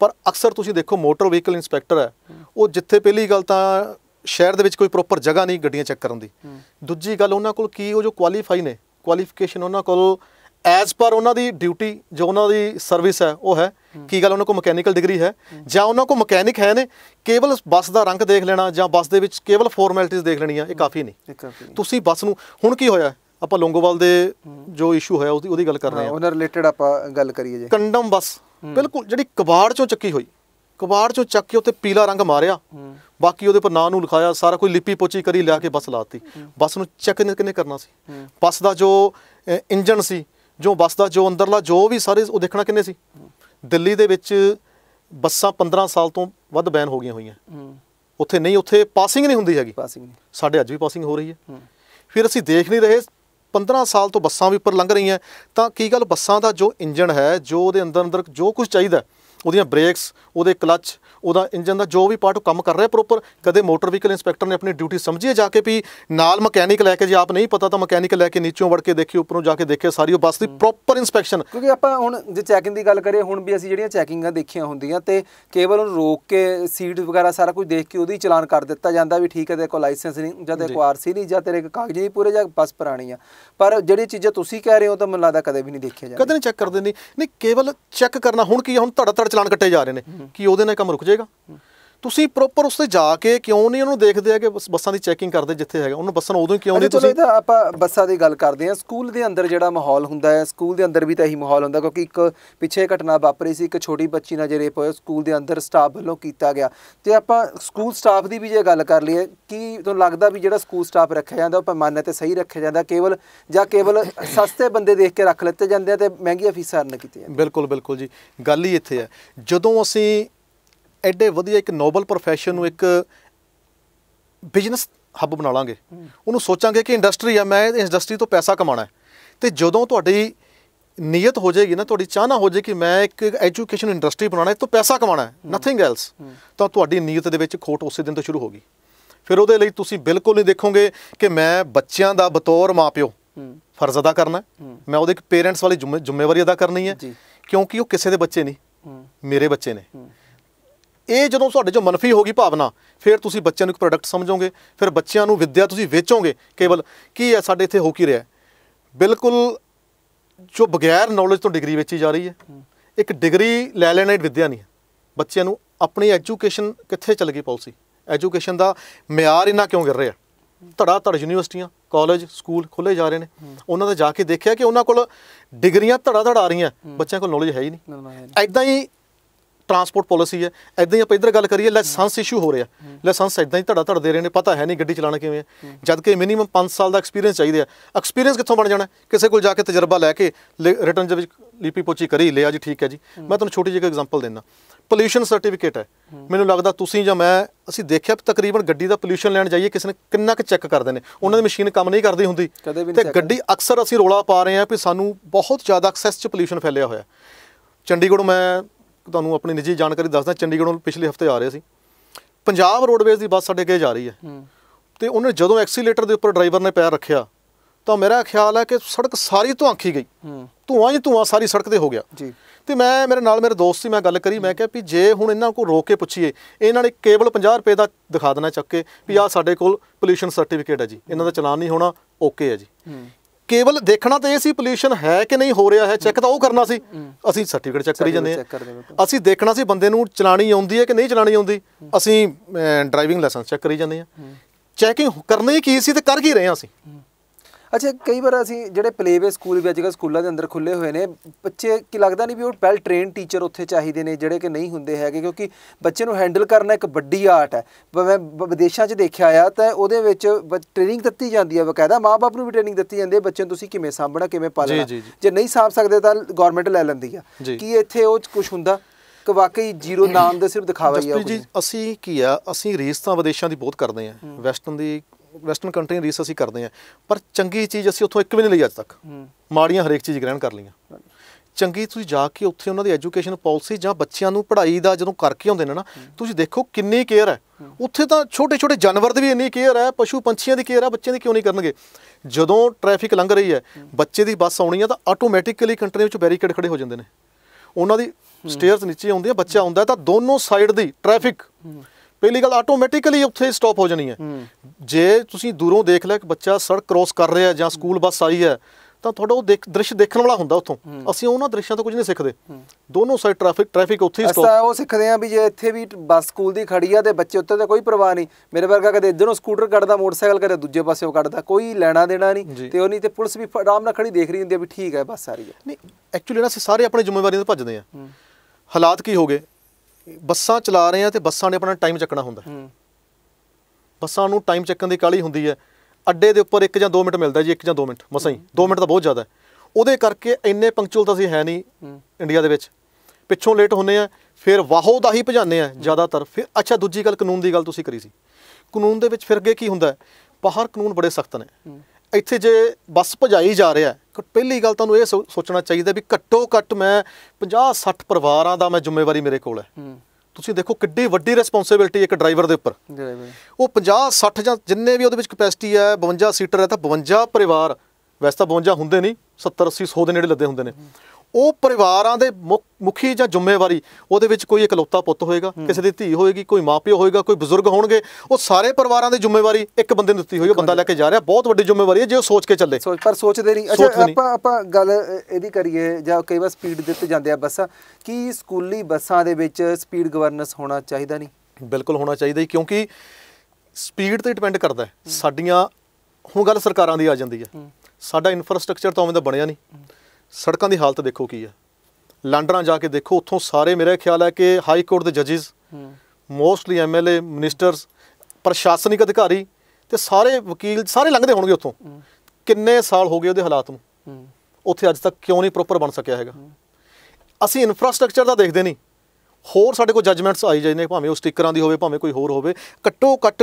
ਪਰ ਅਕਸਰ ਤੁਸੀਂ ਦੇਖੋ ਮੋਟਰ ਵਹੀਕਲ ਇਨਸਪੈਕਟਰ ਹੈ ਉਹ ਜਿੱਥੇ ਪਹਿਲੀ ਗੱਲ ਤਾਂ ਸ਼ਹਿਰ ਦੇ ਵਿੱਚ ਕੋਈ ਪ੍ਰੋਪਰ ਜਗ੍ਹਾ ਨਹੀਂ ਗੱਡੀਆਂ ਚੈੱਕ ਕਰਨ ਦੀ ਦੂਜੀ ਗੱਲ ਉਹਨਾਂ ਕੋਲ ਕੀ ਉਹ ਜੋ ਕੁਆਲੀਫਾਈ ਨੇ ਕੁਆਲੀਫਿਕੇਸ਼ਨ ਉਹਨਾਂ ਕੋਲ ਐਜ਼ ਪਰ ਉਹਨਾਂ ਦੀ ਡਿਊਟੀ ਜੋ ਉਹਨਾਂ ਦੀ ਸਰਵਿਸ ਹੈ ਉਹ ਹੈ ਕੀ ਗੱਲ ਉਹਨਾਂ ਕੋਲ ਮਕੈਨੀਕਲ ਡਿਗਰੀ ਹੈ ਜਾਂ ਉਹਨਾਂ ਕੋਲ ਮਕੈਨਿਕ ਹੈ ਨੇ ਕੇਵਲ ਬੱਸ ਦਾ ਰੰਗ ਦੇਖ ਲੈਣਾ ਜਾਂ ਬੱਸ ਦੇ ਵਿੱਚ ਕੇਵਲ ਫਾਰਮੈਲਿਟੀਆਂ ਦੇਖ ਲੈਣੀਆਂ ਇਹ ਕਾਫੀ ਨਹੀਂ ਤੁਸੀਂ ਬੱਸ ਨੂੰ ਹੁਣ ਕੀ ਹੋਇਆ ਆਪਾਂ ਲੰਗੋਵਾਲ ਦੇ ਜੋ ਇਸ਼ੂ ਹੋਇਆ ਉਹਦੀ ਉਹਦੀ ਗੱਲ ਕਰ ਰਹੇ ਹਾਂ ਉਹਨਾਂ ਰਿਲੇਟਡ ਆਪਾਂ ਗੱਲ ਕਰੀਏ ਜੀ ਕੰਡਮ ਬੱਸ ਬਿਲਕੁਲ ਜਿਹੜੀ ਕਬਾੜ ਚੋਂ ਚੱਕੀ ਹੋਈ ਕਬਾੜ ਚੋਂ ਚੱਕ ਕੇ ਉੱਤੇ ਪੀਲਾ ਰੰਗ ਮਾਰਿਆ ਬਾਕੀ ਉਹਦੇ ਪਰ ਨਾਂ ਨੂੰ ਲਿਖਾਇਆ ਸਾਰਾ ਕੋਈ ਲਿਪੀ ਪੋਚੀ ਕਰੀ ਲਿਆ ਕੇ ਬੱਸ ਲਾਤੀ ਬੱਸ ਨੂੰ ਚੈੱਕ ਕਿਨੇ ਕਰਨਾ ਸੀ ਬੱਸ ਦਾ ਜੋ ਇੰਜਨ ਸੀ ਜੋ ਬੱਸ ਦਾ ਜੋ ਅੰਦਰਲਾ ਜੋ ਵੀ ਸਾਰੇ ਉਹ ਦੇਖਣਾ ਕਿੰਨੇ ਸੀ ਦਿੱਲੀ ਦੇ ਵਿੱਚ ਬੱਸਾਂ 15 ਸਾਲ ਤੋਂ ਵੱਧ ਬੈਨ ਹੋ ਗਈਆਂ ਹੋਈਆਂ ਉੱਥੇ ਨਹੀਂ ਉੱਥੇ ਪਾਸਿੰਗ ਨਹੀਂ ਹੁੰਦੀ ਹੈਗੀ ਪਾਸਿੰਗ ਸਾਡੇ ਅੱਜ ਵੀ ਪਾਸਿੰਗ ਹੋ ਰਹੀ ਹੈ ਫਿਰ ਅਸੀਂ ਦੇਖ ਨਹੀਂ ਰਹੇ 15 ਸਾਲ ਤੋਂ ਬੱਸਾਂ ਵੀ ਉੱਪਰ ਲੰਘ ਰਹੀਆਂ ਤਾਂ ਕੀ ਗੱਲ ਬੱਸਾਂ ਦਾ ਜੋ ਇੰਜਨ ਹੈ ਜੋ ਉਹਦੇ ਅੰਦਰ ਅੰਦਰ ਜੋ ਕੁਝ ਚਾਹੀਦਾ ਉਹਦੀਆਂ ਬ੍ਰੇਕਸ ਉਹਦੇ ਕਲੱਚ ਉਹਦਾ ਇੰਜਨ ਦਾ ਜੋ ਵੀ ਪਾਰਟ ਉਹ ਕੰਮ ਕਰ ਰਿਹਾ ਪ੍ਰੋਪਰ ਕਦੇ ਮੋਟਰ ਵਹੀਕਲ ਇੰਸਪੈਕਟਰ ਨੇ ਆਪਣੀ ਡਿਊਟੀ ਸਮਝੀ ਜਾ ਕੇ ਵੀ ਨਾਲ ਮਕੈਨਿਕ ਲੈ ਕੇ ਜੇ ਆਪ ਨਹੀਂ ਪਤਾ ਤਾਂ ਮਕੈਨਿਕ ਲੈ ਕੇ ਨੀਚੋਂ ਵੜ ਕੇ ਦੇਖੀ ਉੱਪਰੋਂ ਜਾ ਕੇ ਦੇਖੇ ਸਾਰੀ ਉਹ ਬਸ ਦੀ ਪ੍ਰੋਪਰ ਇਨਸਪੈਕਸ਼ਨ ਕਿਉਂਕਿ ਆਪਾਂ ਹੁਣ ਜੇ ਚੈਕਿੰਗ ਦੀ ਗੱਲ ਕਰੀਏ ਹੁਣ ਵੀ ਅਸੀਂ ਜਿਹੜੀਆਂ ਚੈਕਿੰਗਾਂ ਦੇਖੀਆਂ ਹੁੰਦੀਆਂ ਤੇ ਕੇਵਲ ਉਹਨੂੰ ਰੋਕ ਕੇ ਸੀਟ ਵਗੈਰਾ ਸਾਰਾ ਕੁਝ ਦੇਖ ਕੇ ਉਹਦੀ ਚਲਾਨ ਕਰ ਦਿੱਤਾ ਜਾਂਦਾ ਵੀ ਠੀਕ ਹੈ ਤੇ ਕੋ ਲਾਇਸੈਂਸ ਨਹੀਂ ਜਾਂ ਤੇ ਕੋ ਆਰਸੀ ਨਹੀਂ ਜਾਂ ਤੇਰੇ ਕਾਗਜ਼ ਨਹੀਂ ਪੂਰੇ ਜਾਂ ਬਸ ਪੁਰਾਣੀ ਆ ਪਰ ਜਿਹੜੀ ਚੀਜ਼ਾਂ ਤੁਸੀਂ ਕਹਿ ਰਹੇ ਹੋ ਤਾਂ ਮਨ ਲੱਗਦਾ ਕਦੇ ਵੀ ਨਹੀਂ ਦੇਖਿਆ ਜਾਂਦਾ ਕਦੇ ਨਹੀਂ ਚੈੱਕ ਕਰਦੇ ਨਹੀਂ ਨਹੀਂ ਕੇਵਲ ਚੈੱਕ ਕਰਨਾ ਹੁਣ ਕੀ ਹੁਣ ਧੜਾ ਧੜ ਚਲਾਨ ਕੱਟੇ ਜਾ ਰਹੇ ਨੇ ਕਿ ਉਹਦੇ ਨਾਲ ਕੰਮ ਰੁਕ ਜਾਏ ਜਾਏਗਾ ਤੁਸੀਂ ਪ੍ਰੋਪਰ ਉਸਤੇ ਜਾ ਕੇ ਕਿਉਂ ਨਹੀਂ ਉਹਨੂੰ ਦੇਖਦੇ ਆ ਕਿ ਬੱਸਾਂ ਦੀ ਚੈਕਿੰਗ ਕਰਦੇ ਜਿੱਥੇ ਹੈਗਾ ਉਹਨੂੰ ਬੱਸਾਂ ਉਦੋਂ ਕਿਉਂ ਨਹੀਂ ਤੁਸੀਂ ਤਾਂ ਆਪਾਂ ਬੱਸਾਂ ਦੀ ਗੱਲ ਕਰਦੇ ਆ ਸਕੂਲ ਦੇ ਅੰਦਰ ਜਿਹੜਾ ਮਾਹੌਲ ਹੁੰਦਾ ਹੈ ਸਕੂਲ ਦੇ ਅੰਦਰ ਵੀ ਤਾਂ ਇਹੀ ਮਾਹੌਲ ਹੁੰਦਾ ਕਿਉਂਕਿ ਇੱਕ ਪਿੱਛੇ ਘਟਨਾ ਵਾਪਰੀ ਸੀ ਇੱਕ ਛੋਟੀ ਬੱਚੀ ਨਾਲ ਜਿਹੜੇ ਰੇਪ ਹੋਇਆ ਸਕੂਲ ਦੇ ਅੰਦਰ ਸਟਾਫ ਵੱਲੋਂ ਕੀਤਾ ਗਿਆ ਤੇ ਆਪਾਂ ਸਕੂਲ ਸਟਾਫ ਦੀ ਵੀ ਜੇ ਗੱਲ ਕਰ ਲਈਏ ਕੀ ਤੁਹਾਨੂੰ ਲੱਗਦਾ ਵੀ ਜਿਹੜਾ ਸਕੂਲ ਸਟਾਫ ਰੱਖਿਆ ਜਾਂਦਾ ਉਹ ਪੈਮਾਨੇ ਤੇ ਸਹੀ ਰੱਖਿਆ ਜਾਂਦਾ ਕੇਵਲ ਜਾਂ ਕੇਵਲ ਸਸਤੇ ਬੰਦੇ ਦੇਖ ਕੇ ਰੱਖ ਲਿੱਤੇ ਜਾਂਦੇ ਆ ਤੇ ਮਹਿੰਗੀਆਂ ਫੀਸਾਂ ਨਾ ਕੀਤੇ ਬਿਲਕੁਲ ਬਿਲਕੁਲ ਜੀ ਗੱਲ ਹੀ ਇੱਥੇ ਹੈ ਜਦੋਂ ਅਸੀਂ ਐਡੇ ਵਧੀਆ ਇੱਕ ਨੋਬਲ profession ਨੂੰ ਇੱਕ ਬਿਜ਼ਨਸ ਹੱਬ ਬਣਾ ਲਾਂਗੇ ਉਹਨੂੰ ਸੋਚਾਂਗੇ ਕਿ ਇੰਡਸਟਰੀ ਆ ਮੈਂ ਇਸ ਇੰਡਸਟਰੀ ਤੋਂ ਪੈਸਾ ਕਮਾਣਾ ਹੈ ਤੇ ਜਦੋਂ ਤੁਹਾਡੀ ਨੀਅਤ ਹੋ ਜਾਏਗੀ ਨਾ ਤੁਹਾਡੀ ਚਾਹਨਾ ਹੋ ਜਾਏ ਕਿ ਮੈਂ ਇੱਕ ਐਜੂਕੇਸ਼ਨ ਇੰਡਸਟਰੀ ਬਣਾਉਣਾ ਹੈ ਤੋਂ ਪੈਸਾ ਕਮਾਣਾ ਨਾਥਿੰਗ ਨਥਿੰਗ ਐਲਸ ਤਾਂ ਤੁਹਾਡੀ ਨੀਅਤ ਦੇ ਵਿੱਚ ਖੋਟ ਉਸੇ ਦਿਨ ਤੋਂ ਸ਼ੁਰੂ ਹੋਗੀ ਫਿਰ ਉਹਦੇ ਲਈ ਤੁਸੀਂ ਬਿਲਕੁਲ ਨਹੀਂ ਦੇਖੋਗੇ ਕਿ ਮੈਂ ਬੱਚਿਆਂ ਦਾ ਬਤੌਰ ਮਾਪਿਓ ਫਰਜ਼ ਅਦਾ ਕਰਨਾ ਮੈਂ ਉਹਦੇ ਇੱਕ ਪੇਰੈਂਟਸ ਵਾਲੀ ਜ਼ਿੰਮੇਵਾਰੀ ਅਦਾ ਕਰਨੀ ਹੈ ਕਿਉਂਕਿ ਉਹ ਕਿਸੇ ਦੇ ਬੱਚੇ ਨਹੀਂ ਮੇਰੇ ਬੱਚੇ ਨੇ ਇਹ ਜਦੋਂ ਤੁਹਾਡੇ ਚ ਮਨਫੀ ਗਈ ਭਾਵਨਾ ਫਿਰ ਤੁਸੀਂ ਬੱਚਿਆਂ ਨੂੰ ਇੱਕ ਪ੍ਰੋਡਕਟ ਸਮਝੋਗੇ ਫਿਰ ਬੱਚਿਆਂ ਨੂੰ ਵਿੱਦਿਆ ਤੁਸੀਂ ਵੇਚੋਗੇ ਕੇਵਲ ਕੀ ਹੈ ਸਾਡੇ ਇੱਥੇ ਹੋ ਕੀ ਰਿਹਾ ਬਿਲਕੁਲ ਜੋ ਬਗੈਰ ਨੌਲੇਜ ਤੋਂ ਡਿਗਰੀ ਵੇਚੀ ਜਾ ਰਹੀ ਹੈ ਇੱਕ ਡਿਗਰੀ ਲੈ ਲੈਣਾ ਹੀ ਵਿੱਦਿਆ ਨਹੀਂ ਹੈ ਬੱਚਿਆਂ ਨੂੰ ਆਪਣੀ ਐਜੂਕੇਸ਼ਨ ਕਿੱਥੇ ਚੱਲ ਗਈ ਪਾਲਸੀ ਐਜੂਕੇਸ਼ਨ ਦਾ ਮਿਆਰ ਇਹਨਾਂ ਕਿਉਂ ਗਿਰ ਰਿਹਾ ਧੜਾ ਧੜ ਯੂਨੀਵਰਸਿਟੀਆਂ ਕਾਲਜ ਸਕੂਲ ਖੁੱਲੇ ਜਾ ਰਹੇ ਨੇ ਉਹਨਾਂ ਦਾ ਜਾ ਕੇ ਦੇਖਿਆ ਕਿ ਉਹਨਾਂ ਕੋਲ ਡਿਗਰੀਆਂ ਧੜਾ ਧੜ ਆ ਰਹੀਆਂ ਬੱਚਿਆਂ ਕੋਲ ਨੌਲੇਜ ਹੈ ਹੀ ਨਹੀਂ ਐਦਾਂ ਹੀ ਟਰਾਂਸਪੋਰਟ ਪਾਲਿਸੀ ਹੈ ਐਦਾਂ ਹੀ ਆਪਾਂ ਇਧਰ ਗੱਲ ਕਰੀਏ ਲਾਇਸੈਂਸ ਇਸ਼ੂ ਹੋ ਰਿਹਾ ਲਾਇਸੈਂਸ ਐਦਾਂ ਹੀ ਧੜਾ ਧੜ ਦੇ ਰਹੇ ਨੇ ਪਤਾ ਹੈ ਨਹੀਂ ਗੱਡੀ ਚਲਾਣਾ ਕਿਵੇਂ ਹੈ ਜਦ ਕਿ ਮਿਨੀਮਮ 5 ਸਾਲ ਦਾ ਐਕਸਪੀਰੀਅੰਸ ਚਾਹੀਦਾ ਹੈ ਐਕਸਪੀਰੀਅੰਸ ਕਿੱਥੋਂ ਬਣ ਜਾਣਾ ਕਿਸੇ ਕੋਲ ਜਾ ਕੇ ਤਜਰਬਾ ਲੈ ਕੇ ਰਿਟਰਨ ਦੇ ਵਿੱਚ ਲੀਪੀ ਪੋਚੀ ਕਰੀ ਲਿਆ ਜੀ ਠੀਕ ਹੈ ਜੀ ਮੈਂ ਤੁਹਾਨੂੰ ਛੋਟੀ ਜਿਹੀ ਇੱਕ ਐਗਜ਼ਾਮਪਲ ਦਿੰਦਾ ਪੋਲੂਸ਼ਨ ਸਰਟੀਫਿਕੇਟ ਹੈ ਮੈਨੂੰ ਲੱਗਦਾ ਤੁਸੀਂ ਜਾਂ ਮੈਂ ਅਸੀਂ ਦੇਖਿਆ ਤਕਰੀਬਨ ਗੱਡੀ ਦਾ ਪੋਲੂਸ਼ਨ ਲੈਣ ਜਾਈਏ ਕਿਸੇ ਨੇ ਕਿੰਨਾ ਕੁ ਚੈੱਕ ਕਰਦੇ ਨੇ ਉਹਨਾਂ ਦੀ ਮਸ਼ੀਨ ਕੰਮ ਨਹੀਂ ਕਰਦੀ ਹੁੰਦੀ ਤੇ ਗੱਡੀ ਅਕਸਰ ਅਸੀਂ ਰੋਲਾ ਪਾ ਰਹੇ ਆ ਵੀ ਸਾਨੂੰ ਬਹੁਤ ਜ਼ਿਆਦਾ ਐਕਸੈਸ 'ਚ ਪੋਲੂਸ਼ਨ ਫੈਲਿਆ ਹੋਇਆ ਚੰਡੀਗੜ੍ਹ ਮੈਂ ਤੁਹਾਨੂੰ ਆਪਣੀ ਨਿੱਜੀ ਜਾਣਕਾਰੀ ਦੱਸਦਾ ਚੰਡੀਗੜ੍ਹੋਂ ਪਿਛਲੇ ਹਫਤੇ ਆ ਰਹੇ ਸੀ ਪੰਜਾਬ ਰੋਡਵੇਜ਼ ਦੀ ਬੱਸ ਸਾਡੇ ਅੱਗੇ ਜਾ ਰਹੀ ਹੈ ਤੇ ਉਹਨੇ ਜਦੋਂ ਐਕਸੀਲੇਟਰ ਦੇ ਉੱਪਰ ਡਰਾਈਵਰ ਨੇ ਪੈਰ ਰੱਖਿਆ ਤਾਂ ਮੇਰਾ ਖਿਆਲ ਹੈ ਕਿ ਸੜਕ ਸਾਰੀ ਧੁਆਂਖੀ ਗਈ ਧੂਆਂ ਹੀ ਧੂਆਂ ਸਾਰੀ ਸੜਕ ਤੇ ਹੋ ਗਿਆ ਜੀ ਤੇ ਮੈਂ ਮੇਰੇ ਨਾਲ ਮੇਰੇ ਦੋਸਤ ਸੀ ਮੈਂ ਗੱਲ ਕਰੀ ਮੈਂ ਕਿਹਾ ਵੀ ਜੇ ਹੁਣ ਇਹਨਾਂ ਕੋਲ ਰੋਕ ਕੇ ਪੁੱਛੀਏ ਇਹਨਾਂ ਨੇ ਕੇਵਲ 50 ਰੁਪਏ ਦਾ ਦਿਖਾ ਦੇਣਾ ਚੱਕ ਕੇ ਵੀ ਆ ਸਾਡੇ ਕੋਲ ਪੋਲੂਸ਼ਨ ਸਰਟੀਫਿਕੇਟ ਹੈ ਜੀ ਇਹਨਾਂ ਦਾ ਚਲਾਨ ਨਹੀਂ ਹੋਣਾ ਓਕੇ ਹੈ ਜੀ ਕੇਵਲ ਦੇਖਣਾ ਤਾਂ ਇਹ ਸੀ ਪੋਲੂਸ਼ਨ ਹੈ ਕਿ ਨਹੀਂ ਹੋ ਰਿਹਾ ਹੈ ਚੈੱਕ ਤਾਂ ਉਹ ਕਰਨਾ ਸੀ ਅਸੀਂ ਸਰਟੀਫਿਕੇਟ ਚੈੱਕ ਕਰੀ ਜਾਂਦੇ ਆ ਅਸੀਂ ਦੇਖਣਾ ਸੀ ਬੰਦੇ ਨੂੰ ਚਲਾਣੀ ਆਉਂਦੀ ਹੈ ਕਿ ਨਹੀਂ ਚਲਾਣੀ ਆਉਂਦੀ ਅਸੀਂ ਡਰਾਈਵਿੰਗ ਲਾਇਸੈਂਸ ਚੈੱਕ ਕਰੀ ਜਾਂਦੇ ਆ ਚੈਕਿੰਗ ਕਰਨੀ ਕੀ ਸੀ ਤੇ ਕਰ ਕੀ ਰਹੇ ਆ ਅਸੀਂ ਅੱਛਾ ਕਈ ਵਾਰ ਅਸੀਂ ਜਿਹੜੇ ਪਲੇਵੇ ਸਕੂਲ ਵੀ ਅੱਜਕੱਲ ਸਕੂਲਾਂ ਦੇ ਅੰਦਰ ਖੁੱਲੇ ਹੋਏ ਨੇ ਬੱਚੇ ਕੀ ਲੱਗਦਾ ਨਹੀਂ ਵੀ ਉਹ ਵੈਲ ਟ੍ਰੇਨ ਟੀਚਰ ਉੱਥੇ ਚਾਹੀਦੇ ਨੇ ਜਿਹੜੇ ਕਿ ਨਹੀਂ ਹੁੰਦੇ ਹੈਗੇ ਕਿਉਂਕਿ ਬੱਚੇ ਨੂੰ ਹੈਂਡਲ ਕਰਨਾ ਇੱਕ ਵੱਡੀ ਆਰਟ ਹੈ ਮੈਂ ਵਿਦੇਸ਼ਾਂ 'ਚ ਦੇਖਿਆ ਆ ਤਾਂ ਉਹਦੇ ਵਿੱਚ ਟ੍ਰੇਨਿੰਗ ਦਿੱਤੀ ਜਾਂਦੀ ਹੈ ਬਕਾਇਦਾ ਮਾਪੇ ਨੂੰ ਵੀ ਟ੍ਰੇਨਿੰਗ ਦਿੱਤੀ ਜਾਂਦੀ ਹੈ ਬੱਚੇ ਨੂੰ ਤੁਸੀਂ ਕਿਵੇਂ ਸਾਂਭਣਾ ਕਿਵੇਂ ਪਾਲਣਾ ਜੇ ਨਹੀਂ ਸਾਂਭ ਸਕਦੇ ਤਾਂ ਗਵਰਨਮੈਂਟ ਲੈ ਲੈਂਦੀ ਆ ਕੀ ਇੱਥੇ ਉਹ ਕੁਝ ਹੁੰਦਾ ਕਿ ਵਾਕਈ ਜ਼ੀਰੋ ਨਾਮ ਦੇ ਸਿਰਫ ਦਿਖਾਵਾ ਹੀ ਆ ਜੀ ਅਸੀਂ ਕੀ ਆ ਅਸੀਂ ਰੇਸ ਤਾਂ ਵਿਦੇਸ਼ਾਂ ਦੀ ਬਹੁਤ ਕਰਦੇ ਆ ਵੈਸਟਰਨ ਦੀ ਵੈਸਟਰਨ ਕੰਟਰੀ ਰੀਸ ਅਸੀਂ ਕਰਦੇ ਆ ਪਰ ਚੰਗੀ ਚੀਜ਼ ਅਸੀਂ ਉੱਥੋਂ ਇੱਕ ਵੀ ਨਹੀਂ ਲਈ ਅੱਜ ਤੱਕ ਮਾੜੀਆਂ ਹਰੇਕ ਚੀਜ਼ ਗ੍ਰਹਿਣ ਕਰ ਲਈਆਂ ਚੰਗੀ ਤੁਸੀਂ ਜਾ ਕੇ ਉੱਥੇ ਉਹਨਾਂ ਦੀ ਐਜੂਕੇਸ਼ਨ ਪਾਲਿਸੀ ਜਾਂ ਬੱਚਿਆਂ ਨੂੰ ਪੜ੍ਹਾਈ ਦਾ ਜਦੋਂ ਕਰਕੇ ਆਉਂਦੇ ਨੇ ਨਾ ਤੁਸੀਂ ਦੇਖੋ ਕਿੰਨੀ ਕੇਅਰ ਹੈ ਉੱਥੇ ਤਾਂ ਛੋਟੇ ਛੋਟੇ ਜਾਨਵਰ ਦੀ ਵੀ ਇੰਨੀ ਕੇਅਰ ਹੈ ਪਸ਼ੂ ਪੰਛੀਆਂ ਦੀ ਕੇਅਰ ਹੈ ਬੱਚਿਆਂ ਦੀ ਕਿਉਂ ਨਹੀਂ ਕਰਨਗੇ ਜਦੋਂ ਟ੍ਰੈਫਿਕ ਲੰਘ ਰਹੀ ਹੈ ਬੱਚੇ ਦੀ ਬੱਸ ਆਉਣੀ ਹੈ ਤਾਂ ਆਟੋਮੈਟਿਕਲੀ ਕੰਟਰੀ ਵਿੱਚ ਬੈਰੀਕੇਡ ਖੜੇ ਹੋ ਜਾਂਦੇ ਨੇ ਉਹਨਾਂ ਦੀ ਸਟੇਅਰਸ ਨੀਚੇ ਆਉਂਦੀਆਂ ਬੱਚਾ ਆਉਂਦਾ ਤਾਂ ਦੋਨੋਂ ਸਾਈਡ ਦੀ ਟ੍ਰੈਫਿਕ ਪਹਿਲੀ ਗੱਲ ਆਟੋਮੈਟਿਕਲੀ ਉੱਥੇ ਸਟਾਪ ਹੋ ਜਾਣੀ ਹੈ ਜੇ ਤੁਸੀਂ ਦੂਰੋਂ ਦੇਖ ਲਿਆ ਕਿ ਬੱਚਾ ਸੜਕ ਕ੍ਰੋਸ ਕਰ ਰਿਹਾ ਜਾਂ ਸਕੂਲ ਬੱਸ ਆਈ ਹੈ ਤਾਂ ਤੁਹਾਡਾ ਉਹ ਦ੍ਰਿਸ਼ ਦੇਖਣ ਵਾਲਾ ਹੁੰਦਾ ਉੱਥੋਂ ਅਸੀਂ ਉਹਨਾਂ ਦ੍ਰਿਸ਼ਾਂ ਤੋਂ ਕੁਝ ਨਹੀਂ ਸਿੱਖਦੇ ਦੋਨੋਂ ਸਾਈਡ ਟ੍ਰੈਫਿਕ ਟ੍ਰੈਫਿਕ ਉੱਥੇ ਹੀ ਸਟਾਪ ਅਸਾਂ ਉਹ ਸਿੱਖਦੇ ਆ ਵੀ ਜੇ ਇੱਥੇ ਵੀ ਬੱਸ ਸਕੂਲ ਦੀ ਖੜੀ ਆ ਤੇ ਬੱਚੇ ਉੱਤੇ ਤਾਂ ਕੋਈ ਪਰਵਾਹ ਨਹੀਂ ਮੇਰੇ ਵਰਗਾ ਕਦੇ ਇਧਰੋਂ ਸਕੂਟਰ ਕੱਢਦਾ ਮੋਟਰਸਾਈਕਲ ਕਦੇ ਦੂਜੇ ਪਾਸੇ ਉਹ ਕੱਢਦਾ ਕੋਈ ਲੈਣਾ ਦੇਣਾ ਨਹੀਂ ਤੇ ਉਹ ਨਹੀਂ ਤੇ ਪੁਲਿਸ ਵੀ ਆਰਾਮ ਨਾਲ ਖੜੀ ਦੇਖ ਰਹੀ ਹੁੰਦੀ ਆ ਵੀ ਠੀਕ ਹੈ ਬੱਸ ਆ ਰਹੀ ਹੈ ਨਹੀਂ ਐਕਚੁਅਲੀ ਨਾ ਸਾਰੇ ਆਪਣੇ ਜ਼ਿੰਮੇਵਾਰੀਆਂ ਤੋਂ ਭੱਜਦੇ ਆ ਹਾਲਾਤ ਕੀ ਹੋ ਗਏ ਬੱਸਾਂ ਚਲਾ ਰਹੇ ਆ ਤੇ ਬੱਸਾਂ ਨੇ ਆਪਣਾ ਟਾਈਮ ਚੱਕਣਾ ਹੁੰਦਾ ਬੱਸਾਂ ਨੂੰ ਟਾਈਮ ਚੱਕਣ ਦੀ ਕਾਲੀ ਹੁੰਦੀ ਹੈ ਅੱਡੇ ਦੇ ਉੱਪਰ ਇੱਕ ਜਾਂ 2 ਮਿੰਟ ਮਿਲਦਾ ਜੀ ਇੱਕ ਜਾਂ 2 ਮਿੰਟ ਮਸਾਂ ਹੀ 2 ਮਿੰਟ ਤਾਂ ਬਹੁਤ ਜ਼ਿਆਦਾ ਉਹਦੇ ਕਰਕੇ ਇੰਨੇ ਪੰਕਚੁਅਲ ਤਾਂ ਅਸੀਂ ਹੈ ਨਹੀਂ ਇੰਡੀਆ ਦੇ ਵਿੱਚ ਪਿੱਛੋਂ ਲੇਟ ਹੁੰਨੇ ਆ ਫਿਰ ਵਾਹੋ ਦਾ ਹੀ ਭਜਾਨੇ ਆ ਜ਼ਿਆਦਾਤਰ ਫਿਰ ਅੱਛਾ ਦੂਜੀ ਗੱਲ ਕਾਨੂੰਨ ਦੀ ਗੱਲ ਤੁਸੀਂ ਕਰੀ ਸੀ ਕਾਨੂੰਨ ਦੇ ਵਿੱਚ ਫਿਰ ਅੱਗੇ ਕੀ ਹੁੰਦਾ ਬਾਹਰ ਕਾਨੂੰਨ ਬੜੇ ਸਖਤ ਨੇ ਇੱਥੇ ਜੇ ਬੱਸ ਭਜਾਈ ਜਾ ਰਿਹਾ ਪਹਿਲੀ ਗੱਲ ਤੁਹਾਨੂੰ ਇਹ ਸੋਚਣਾ ਚਾਹੀਦਾ ਵੀ ਘੱਟੋ ਘੱਟ ਮੈਂ 50 60 ਪਰਿਵਾਰਾਂ ਦਾ ਮੈਂ ਜ਼ਿੰਮੇਵਾਰੀ ਮੇਰੇ ਕੋਲ ਹੈ ਤੁਸੀਂ ਦੇਖੋ ਕਿੱਡੀ ਵੱਡੀ ਰਿਸਪੌਂਸਿਬਿਲਟੀ ਇੱਕ ਡਰਾਈਵਰ ਦੇ ਉੱਪਰ ਉਹ 50 60 ਜਾਂ ਜਿੰਨੇ ਵੀ ਉਹਦੇ ਵਿੱਚ ਕਪੈਸਿਟੀ ਹੈ 52 ਸੀਟਰ ਹੈ ਤਾਂ 52 ਪਰਿਵਾਰ ਵੈਸੇ ਤਾਂ 52 ਹੁੰਦੇ ਨਹੀਂ 70 80 100 ਦੇ ਨੇੜੇ ਲੱਦੇ ਹੁੰਦੇ ਨੇ ਉਹ ਪਰਿਵਾਰਾਂ ਦੇ ਮੁਖੀ ਜਾਂ ਜ਼ਿੰਮੇਵਾਰੀ ਉਹਦੇ ਵਿੱਚ ਕੋਈ ਇਕਲੌਤਾ ਪੁੱਤ ਹੋਏਗਾ ਕਿਸੇ ਦੀ ਧੀ ਹੋਏਗੀ ਕੋਈ ਮਾਪਿਓ ਹੋਏਗਾ ਕੋਈ ਬਜ਼ੁਰਗ ਹੋਣਗੇ ਉਹ ਸਾਰੇ ਪਰਿਵਾਰਾਂ ਦੀ ਜ਼ਿੰਮੇਵਾਰੀ ਇੱਕ ਬੰਦੇ ਨੂੰ ਦਿੱਤੀ ਹੋਈ ਹੈ ਬੰਦਾ ਲੈ ਕੇ ਜਾ ਰਿਹਾ ਬਹੁਤ ਵੱਡੀ ਜ਼ਿੰਮੇਵਾਰੀ ਹੈ ਜੇ ਉਹ ਸੋਚ ਕੇ ਚੱਲੇ ਪਰ ਸੋਚਦੇ ਨਹੀਂ ਅੱਛਾ ਆਪਾਂ ਆਪਾਂ ਗੱਲ ਇਹਦੀ ਕਰੀਏ ਜਾਂ ਕਈ ਵਾਰ ਸਪੀਡ ਦਿੱਤੇ ਜਾਂਦੇ ਆ ਬੱਸਾਂ ਕੀ ਸਕੂਲੀ ਬੱਸਾਂ ਦੇ ਵਿੱਚ ਸਪੀਡ ਗਵਰਨੈਂਸ ਹੋਣਾ ਚਾਹੀਦਾ ਨਹੀਂ ਬਿਲਕੁਲ ਹੋਣਾ ਚਾਹੀਦਾ ਕਿਉਂਕਿ ਸਪੀਡ ਤੇ ਡਿਪੈਂਡ ਕਰਦਾ ਹੈ ਸਾਡੀਆਂ ਹੁਣ ਗੱਲ ਸਰਕਾਰਾਂ ਦੀ ਆ ਜਾਂਦੀ ਹੈ ਸਾਡਾ ਇਨਫਰਾਸਟ੍ਰਕਚਰ ਤਾਂ ਉਹਦਾ ਬਣਿਆ ਨਹੀਂ ਸੜਕਾਂ ਦੀ ਹਾਲਤ ਦੇਖੋ ਕੀ ਹੈ ਲੰਡਨਾਂ ਜਾ ਕੇ ਦੇਖੋ ਉੱਥੋਂ ਸਾਰੇ ਮੇਰੇ ਖਿਆਲ ਹੈ ਕਿ ਹਾਈ ਕੋਰਟ ਦੇ ਜੱਜਸ ਮੋਸਟਲੀ ਐਮਐਲਏ ਮਿਨਿਸਟਰਸ ਪ੍ਰਸ਼ਾਸਨਿਕ ਅਧਿਕਾਰੀ ਤੇ ਸਾਰੇ ਵਕੀਲ ਸਾਰੇ ਲੰਘਦੇ ਹੋਣਗੇ ਉੱਥੋਂ ਕਿੰਨੇ ਸਾਲ ਹੋ ਗਏ ਉਹਦੇ ਹਾਲਾਤ ਨੂੰ ਉੱਥੇ ਅੱਜ ਤੱਕ ਕਿਉਂ ਨਹੀਂ ਪ੍ਰੋਪਰ ਬਣ ਸਕਿਆ ਹੈਗਾ ਅਸੀਂ ਇਨਫਰਾਸਟ੍ਰਕਚਰ ਦਾ ਦੇਖਦੇ ਨਹੀਂ ਹੋਰ ਸਾਡੇ ਕੋਲ ਜਜਮੈਂਟਸ ਆਈ ਜਾਂਦੇ ਨੇ ਭਾਵੇਂ ਉਹ ਸਟਿੱਕਰਾਂ ਦੀ ਹੋਵੇ ਭਾਵੇਂ ਕੋਈ ਹੋਰ ਹੋਵੇ ਘੱਟੋ ਘੱਟ